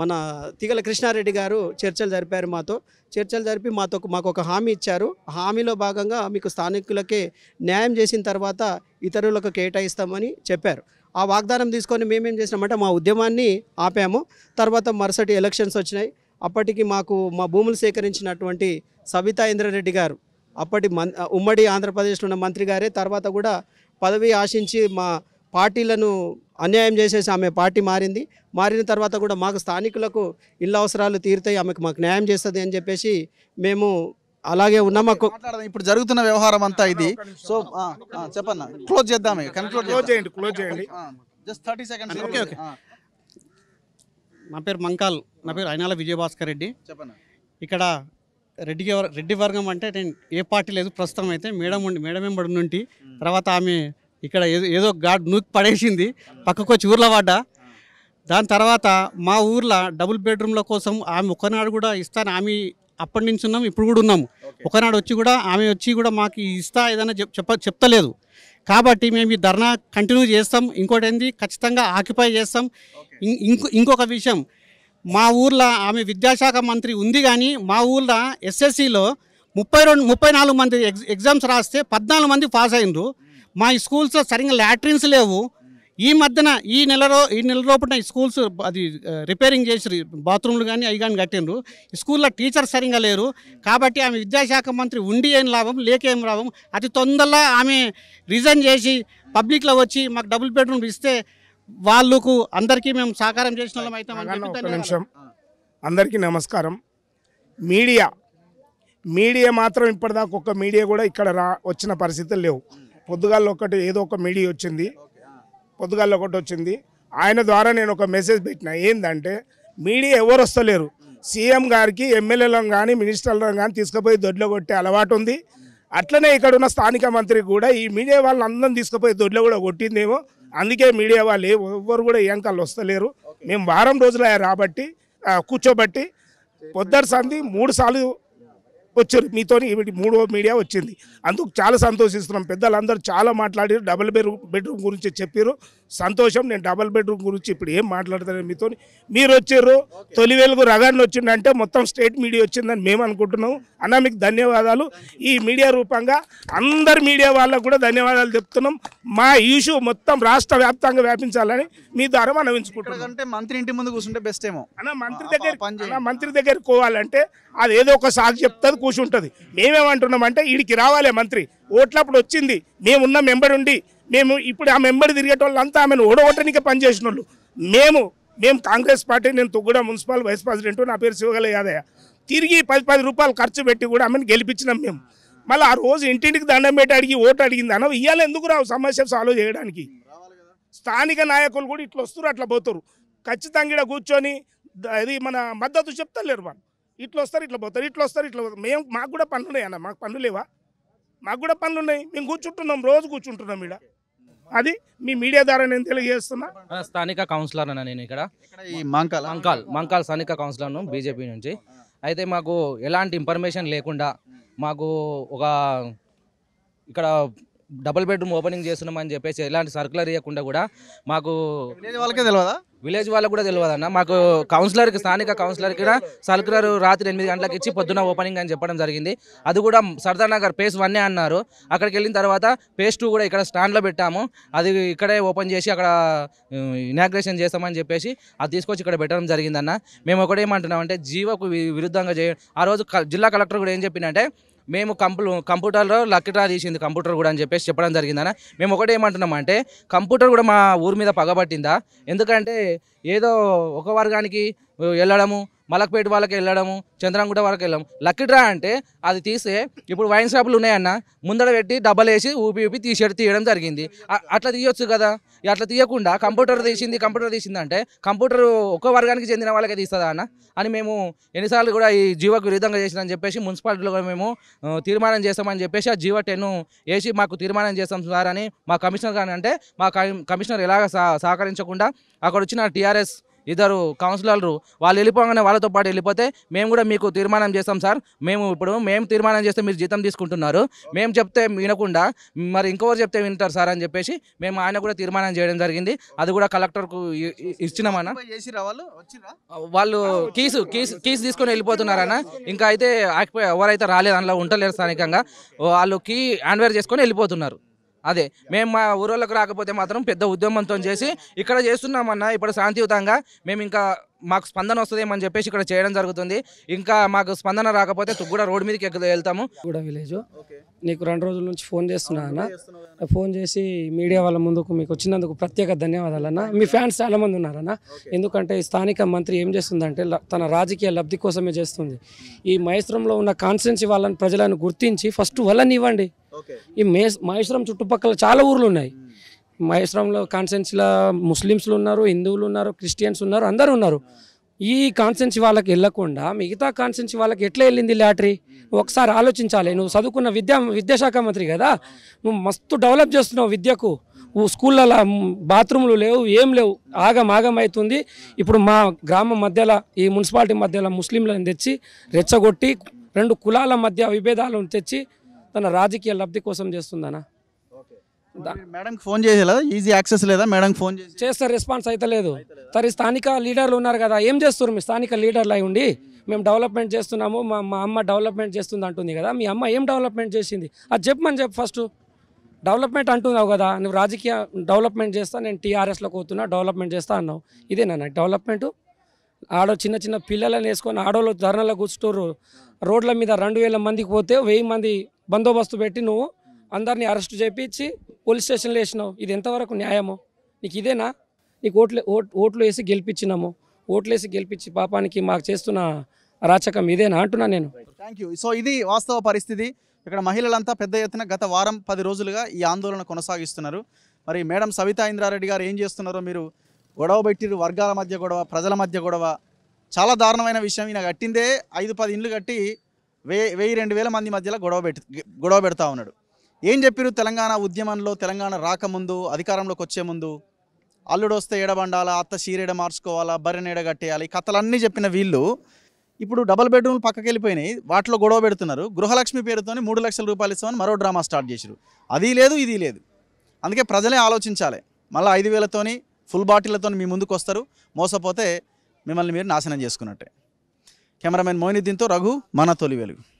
మన తీగల కృష్ణారెడ్డి గారు చర్చలు జరిపారు మాతో చర్చలు జరిపి మాతో మాకు ఒక హామీ ఇచ్చారు హామీలో భాగంగా మీకు స్థానికులకే న్యాయం చేసిన తర్వాత ఇతరులకు కేటాయిస్తామని చెప్పారు ఆ వాగ్దానం తీసుకొని మేమేం చేసినామంటే మా ఉద్యమాన్ని ఆపాము తర్వాత మరుసటి ఎలక్షన్స్ వచ్చినాయి అప్పటికి మాకు మా భూములు సేకరించినటువంటి సవితా ఇంద్రారెడ్డి గారు అప్పటి మన్ ఉమ్మడి ఆంధ్రప్రదేశ్లో ఉన్న మంత్రి గారే తర్వాత కూడా పదవి ఆశించి మా పార్టీలను అన్యాయం చేసేసి ఆమె పార్టీ మారింది మారిన తర్వాత కూడా మాకు స్థానికులకు ఇళ్ళ అవసరాలు తీరుతాయి ఆమెకు మాకు న్యాయం చేస్తుంది అని చెప్పేసి మేము అలాగే ఉన్నా మాకు ఇప్పుడు జరుగుతున్న వ్యవహారం అంతా ఇది సో చెప్పండి క్లోజ్ చేద్దాం క్లోజ్ చేయండి క్లోజ్ చేయండి just thirty seconds okay okay నా పేరు మంకాల్ నా పేరు అయినాల విజయభాస్కర్ రెడ్డి చెప్పండి ఇక్కడ రెడ్డి రెడ్డి వర్గం అంటే నేను ఏ పార్టీ లేదు ప్రస్తుతం అయితే మేడం ఉండి మేడం ఎంబడి నుండి తర్వాత ఆమె ఇక్కడ ఏదో ఏదో గాడ్ నూక్ పడేసింది పక్కకు వచ్చి ఊర్లో పడ్డా దాని తర్వాత మా ఊర్లో డబుల్ బెడ్రూమ్ల కోసం ఆమె ఒకనాడు కూడా ఇస్తాను ఆమె అప్పటి నుంచి ఉన్నాం ఇప్పుడు కూడా ఉన్నాము ఒకనాడు వచ్చి కూడా ఆమె వచ్చి కూడా మాకు ఇస్తా ఏదైనా చెప్ చెప్ప చెప్తలేదు కాబట్టి మేము ఈ ధర్నా కంటిన్యూ చేస్తాం ఇంకోటి ఏంది ఖచ్చితంగా ఆక్యుపై చేస్తాం ఇంకో ఇంకొక విషయం మా ఊర్లో ఆమె విద్యాశాఖ మంత్రి ఉంది కానీ మా ఊర్లో ఎస్ఎస్సిలో ముప్పై రెండు ముప్పై నాలుగు మంది ఎగ్జామ్స్ రాస్తే పద్నాలుగు మంది పాస్ అయిండ్రు మా స్కూల్స్లో సరిగ్గా ల్యాట్రిన్స్ లేవు ఈ మధ్యన ఈ నెలలో ఈ నెల లోపల ఈ స్కూల్స్ అది రిపేరింగ్ చేసి బాత్రూమ్లు కానీ అవి కానీ కట్టిండ్రు స్కూల్లో టీచర్ సరిగా లేరు కాబట్టి ఆమె విద్యాశాఖ మంత్రి ఉండి ఏం లాభం లేకేం లాభం అతి తొందరలో ఆమె రిజైన్ చేసి పబ్లిక్లో వచ్చి మాకు డబుల్ బెడ్రూమ్ ఇస్తే వాళ్ళకు అందరికీ మేము సహకారం చేసిన వాళ్ళం నిమిషం అందరికీ నమస్కారం మీడియా మీడియా మాత్రం ఇప్పటిదాకా ఒక్క మీడియా కూడా ఇక్కడ రా వచ్చిన పరిస్థితులు లేవు పొద్దుగాల్లో ఒకటి ఏదో ఒక మీడియా వచ్చింది పొద్దుగాల్లో ఒకటి వచ్చింది ఆయన ద్వారా నేను ఒక మెసేజ్ పెట్టిన ఏంటంటే మీడియా ఎవరు వస్తలేరు సీఎం గారికి ఎమ్మెల్యేలను కానీ మినిస్టర్లను కానీ తీసుకుపోయి దొడ్లో కొట్టే అలవాటు ఉంది అట్లనే ఇక్కడ ఉన్న స్థానిక మంత్రి కూడా ఈ మీడియా వాళ్ళని అందరం తీసుకుపోయి దొడ్లో కూడా కొట్టిందేమో అందుకే మీడియా వాళ్ళు ఎవరు కూడా ఏం కళ్ళు వస్తలేరు మేము వారం రోజులు రాబట్టి కూర్చోబట్టి పొద్దరు సంధి మూడు సార్లు వచ్చారు మీతో మూడో మీడియా వచ్చింది అందుకు చాలా సంతోషిస్తున్నాం పెద్దలందరూ చాలా మాట్లాడారు డబుల్ బెడ్రూమ్ బెడ్రూమ్ గురించి చెప్పారు సంతోషం నేను డబుల్ బెడ్రూమ్ గురించి ఇప్పుడు ఏం మాట్లాడతాను మీతో మీరు వచ్చారు తొలి వెలుగు రగాన్ని వచ్చిందంటే మొత్తం స్టేట్ మీడియా వచ్చిందని మేము అనుకుంటున్నాం అన్న మీకు ధన్యవాదాలు ఈ మీడియా రూపంగా అందరు మీడియా వాళ్ళకు కూడా ధన్యవాదాలు చెప్తున్నాం మా ఇష్యూ మొత్తం రాష్ట్ర వ్యాప్తంగా వ్యాపించాలని మీ ద్వారా మనం ఎంచుకుంటున్నాం మంత్రి ఇంటి ముందు కూర్చుంటే బెస్ట్ ఏమో అన్న మంత్రి దగ్గర మంత్రి దగ్గరికి పోవాలంటే అది ఏదో ఒక సాగు చెప్తుంది కూర్చుంటుంది మేమేమంటున్నామంటే వీడికి రావాలే మంత్రి ఓట్లప్పుడు వచ్చింది మేమున్న మెంబర్ ఉండి మేము ఇప్పుడు ఆ మెంబర్ తిరిగేటోళ్ళంతా ఆమెను ఓడగొట్టనికే పనిచేసిన వాళ్ళు మేము మేము కాంగ్రెస్ పార్టీ నేను తుగ్గుడ మున్సిపల్ వైస్ ప్రెసిడెంట్ నా పేరు శివగల యాదయ్య తిరిగి పది పది రూపాయలు ఖర్చు పెట్టి కూడా ఆమెను గెలిపించినాం మేము మళ్ళీ ఆ రోజు ఇంటింటికి దండం పెట్టి అడిగి ఓటు అడిగింది అన్న ఇవాళ ఎందుకు రావు సమస్య సాల్వ్ చేయడానికి స్థానిక నాయకులు కూడా ఇట్లా వస్తారు అట్లా పోతారు ఖచ్చితంగా కూర్చొని అది మన మద్దతు చెప్తలేరు వాళ్ళు ఇట్లా వస్తారు ఇట్లా పోతారు ఇట్లా వస్తారు ఇట్లా పోతారు మేము మాకు కూడా పనులు ఉన్నాయి అన్న మాకు పనులు లేవా మాకు కూడా పనులు ఉన్నాయి మేము కూర్చుంటున్నాం రోజు కూర్చుంటున్నాం ఇక్కడ అది మీ మీడియా ద్వారా నేను తెలియజేస్తున్నా స్థానిక కౌన్సిలర్ అన్న నేను ఇక్కడ ఈ మంకాల్ మంకాల్ మంకాల్ స్థానిక కౌన్సిలర్ను బీజేపీ నుంచి అయితే మాకు ఎలాంటి ఇన్ఫర్మేషన్ లేకుండా మాకు ఒక ఇక్కడ డబుల్ బెడ్రూమ్ ఓపెనింగ్ చేస్తున్నామని చెప్పేసి ఎలాంటి సర్కులర్ ఇవ్వకుండా కూడా మాకు వాళ్ళకే తెలియదా విలేజ్ వాళ్ళకు కూడా తెలియదన్న మాకు కౌన్సిలర్కి స్థానిక కౌన్సిలర్కి కూడా సల్కులర్ రాత్రి ఎనిమిది గంటలకు ఇచ్చి పొద్దున ఓపెనింగ్ అని చెప్పడం జరిగింది అది కూడా సర్దార్ నగర్ పేస్ వన్ అన్నారు అక్కడికి వెళ్ళిన తర్వాత పేస్ టూ కూడా ఇక్కడ స్టాండ్లో పెట్టాము అది ఇక్కడే ఓపెన్ చేసి అక్కడ ఇనాగ్రేషన్ చేస్తామని చెప్పేసి అది తీసుకొచ్చి ఇక్కడ పెట్టడం జరిగిందన్న మేము ఒకటేమంటున్నామంటే జీవకు విరుద్ధంగా చేయ ఆ రోజు జిల్లా కలెక్టర్ కూడా ఏం చెప్పిందంటే మేము కంపు కంప్యూటర్లో లక్కీ డ్రా తీసింది కంప్యూటర్ కూడా అని చెప్పేసి చెప్పడం జరిగిందన మేము ఒకటే ఏమంటున్నాం అంటే కంప్యూటర్ కూడా మా ఊరి మీద పగబట్టిందా ఎందుకంటే ఏదో ఒక వర్గానికి వెళ్ళడము మలక్పేట వాళ్ళకి వెళ్ళడము చంద్రంగుట వరకు వెళ్ళాము లక్కీ డ్రా అంటే అది తీస్తే ఇప్పుడు వైన్ షాపులు ఉన్నాయన్న ముందర పెట్టి డబ్బలు వేసి ఊపి ఊపి తీసేట్ తీయడం జరిగింది అట్లా తీయొచ్చు కదా అట్లా తీయకుండా కంప్యూటర్ తీసింది కంప్యూటర్ తీసింది అంటే కంప్యూటర్ ఒక్క వర్గానికి చెందిన వాళ్ళకే తీస్తుందా అన్న అని మేము ఎన్నిసార్లు కూడా ఈ జీవకు విరుద్ధంగా చేసినా చెప్పేసి మున్సిపాలిటీలో కూడా మేము తీర్మానం చేస్తామని చెప్పేసి ఆ జీవో టెన్ వేసి మాకు తీర్మానం చేస్తాం సార్ అని మా కమిషనర్ కానీ అంటే మా కమిషనర్ ఎలాగ సహకరించకుండా అక్కడ వచ్చిన టీఆర్ఎస్ ఇద్దరు కౌన్సిలర్లు వాళ్ళు వెళ్ళిపోగానే వాళ్ళతో పాటు వెళ్ళిపోతే మేము కూడా మీకు తీర్మానం చేస్తాం సార్ మేము ఇప్పుడు మేము తీర్మానం చేస్తే మీరు జీతం తీసుకుంటున్నారు మేము చెప్తే వినకుండా మరి ఇంకొకరు చెప్తే వింటారు సార్ అని చెప్పేసి మేము ఆయన కూడా తీర్మానం చేయడం జరిగింది అది కూడా కలెక్టర్కు ఇచ్చినామన్న వాళ్ళు కీసు కీసు కీస్ తీసుకొని వెళ్ళిపోతున్నారన్న ఇంకా అయితే ఎవరైతే రాలేదు అందులో ఉంటలేరు స్థానికంగా వాళ్ళు కీ హ్యాండ్వేర్ చేసుకొని వెళ్ళిపోతున్నారు అదే మేము మా ఊరోళ్ళకు రాకపోతే మాత్రం పెద్ద ఉద్యమంతో చేసి ఇక్కడ చేస్తున్నామన్న ఇప్పుడు శాంతియుతంగా మేము ఇంకా మాకు స్పందన వస్తుందేమని చెప్పేసి ఇక్కడ చేయడం జరుగుతుంది ఇంకా మాకు స్పందన రాకపోతే కూడా రోడ్ మీదకి ఎక్కువ వెళ్తాము కూడా విలేజ్ నీకు రెండు రోజుల నుంచి ఫోన్ చేస్తున్నా అన్న ఫోన్ చేసి మీడియా వాళ్ళ ముందుకు మీకు వచ్చినందుకు ప్రత్యేక ధన్యవాదాలు అన్న మీ ఫ్యాన్స్ చాలా మంది ఉన్నారన్న ఎందుకంటే స్థానిక మంత్రి ఏం చేస్తుందంటే తన రాజకీయ లబ్ధి కోసమే చేస్తుంది ఈ మైస్త్రంలో ఉన్న కాన్స్టెన్సీ వాళ్ళని ప్రజలను గుర్తించి ఫస్ట్ వాళ్ళని ఇవ్వండి ఈ మే మహేశ్వరం చుట్టుపక్కల చాలా ఊర్లు ఉన్నాయి hmm. మహేశ్వరంలో కాన్సెన్సీలో ముస్లిమ్స్లు ఉన్నారు హిందువులు ఉన్నారు క్రిస్టియన్స్ ఉన్నారు అందరూ ఉన్నారు hmm. ఈ కాన్సెన్సీ వాళ్ళకి వెళ్ళకుండా మిగతా కాన్సెన్సీ వాళ్ళకి ఎట్లా వెళ్ళింది లాటరీ hmm. ఒకసారి ఆలోచించాలి నువ్వు చదువుకున్న విద్యా విద్యాశాఖ మంత్రి కదా నువ్వు మస్తు డెవలప్ చేస్తున్నావు విద్యకు స్కూళ్ళలో బాత్రూమ్లు లేవు ఏం లేవు ఆగం ఆగం అవుతుంది ఇప్పుడు మా గ్రామం మధ్యలో ఈ మున్సిపాలిటీ మధ్యలో ముస్లింలను తెచ్చి రెచ్చగొట్టి రెండు కులాల మధ్య విభేదాలను తెచ్చి తన రాజకీయ లబ్ధి కోసం చేస్తుందనా మేడంకి ఫోన్ చేయలేదా ఈజీ యాక్సెస్ లేదా మేడంకి ఫోన్ చేసి చేస్తే రెస్పాన్స్ అయితే లేదు సరే స్థానిక లీడర్లు ఉన్నారు కదా ఏం చేస్తారు మీ స్థానిక లీడర్లు అయి ఉండి మేము డెవలప్మెంట్ చేస్తున్నాము మా మా అమ్మ డెవలప్మెంట్ చేస్తుంది అంటుంది కదా మీ అమ్మ ఏం డెవలప్మెంట్ చేసింది అది చెప్పమని చెప్పు ఫస్ట్ డెవలప్మెంట్ అంటున్నావు కదా నువ్వు రాజకీయ డెవలప్మెంట్ చేస్తా నేను టీఆర్ఎస్లోకి పోతున్నా డెవలప్మెంట్ చేస్తా అన్నావు ఇదేనా డెవలప్మెంట్ ఆడో చిన్న చిన్న పిల్లలను వేసుకొని ఆడోళ్ళు ధర్నాలో కూర్చుంటారు రోడ్ల మీద రెండు వేల మందికి పోతే వెయ్యి మంది బందోబస్తు పెట్టి నువ్వు అందరినీ అరెస్ట్ చేపించి పోలీస్ స్టేషన్లో వేసినావు ఇది ఎంతవరకు న్యాయమో నీకు ఇదేనా నీకు ఓట్లు ఓట్లు వేసి గెలిపించినాము ఓట్లు వేసి గెలిపించి పాపానికి మాకు చేస్తున్న అరాచకం ఇదేనా అంటున్నా నేను థ్యాంక్ యూ సో ఇది వాస్తవ పరిస్థితి ఇక్కడ మహిళలంతా పెద్ద ఎత్తున గత వారం పది రోజులుగా ఈ ఆందోళన కొనసాగిస్తున్నారు మరి మేడం సవితా ఇంద్రారెడ్డి గారు ఏం చేస్తున్నారో మీరు గొడవ పెట్టిరు వర్గాల మధ్య గొడవ ప్రజల మధ్య గొడవ చాలా దారుణమైన విషయం ఈయన కట్టిందే ఐదు పది ఇండ్లు కట్టి వే వెయ్యి రెండు వేల మంది మధ్యలో గొడవ పెట్టి గొడవ పెడతా ఉన్నాడు ఏం చెప్పారు తెలంగాణ ఉద్యమంలో తెలంగాణ రాకముందు అధికారంలోకి వచ్చే ముందు అల్లుడు వస్తే ఏడబండాలా అత్త షీరేడ మార్చుకోవాలా బర్రెని కట్టేయాలి కథలన్నీ చెప్పిన వీళ్ళు ఇప్పుడు డబల్ బెడ్రూమ్లు పక్కకి వెళ్ళిపోయినాయి వాటిలో గొడవ పెడుతున్నారు గృహలక్ష్మి పేరుతోనే మూడు లక్షల రూపాయలు ఇస్తామని మరో డ్రామా స్టార్ట్ చేశారు అది లేదు ఇది లేదు అందుకే ప్రజలే ఆలోచించాలి మళ్ళీ ఐదు వేలతోని ఫుల్ బాటిళ్లతో మీ ముందుకు వస్తారు మోసపోతే మిమ్మల్ని మీరు నాశనం చేసుకున్నట్టే కెమెరామెన్ మోయినుద్దీన్తో రఘు మన తొలి వెలుగు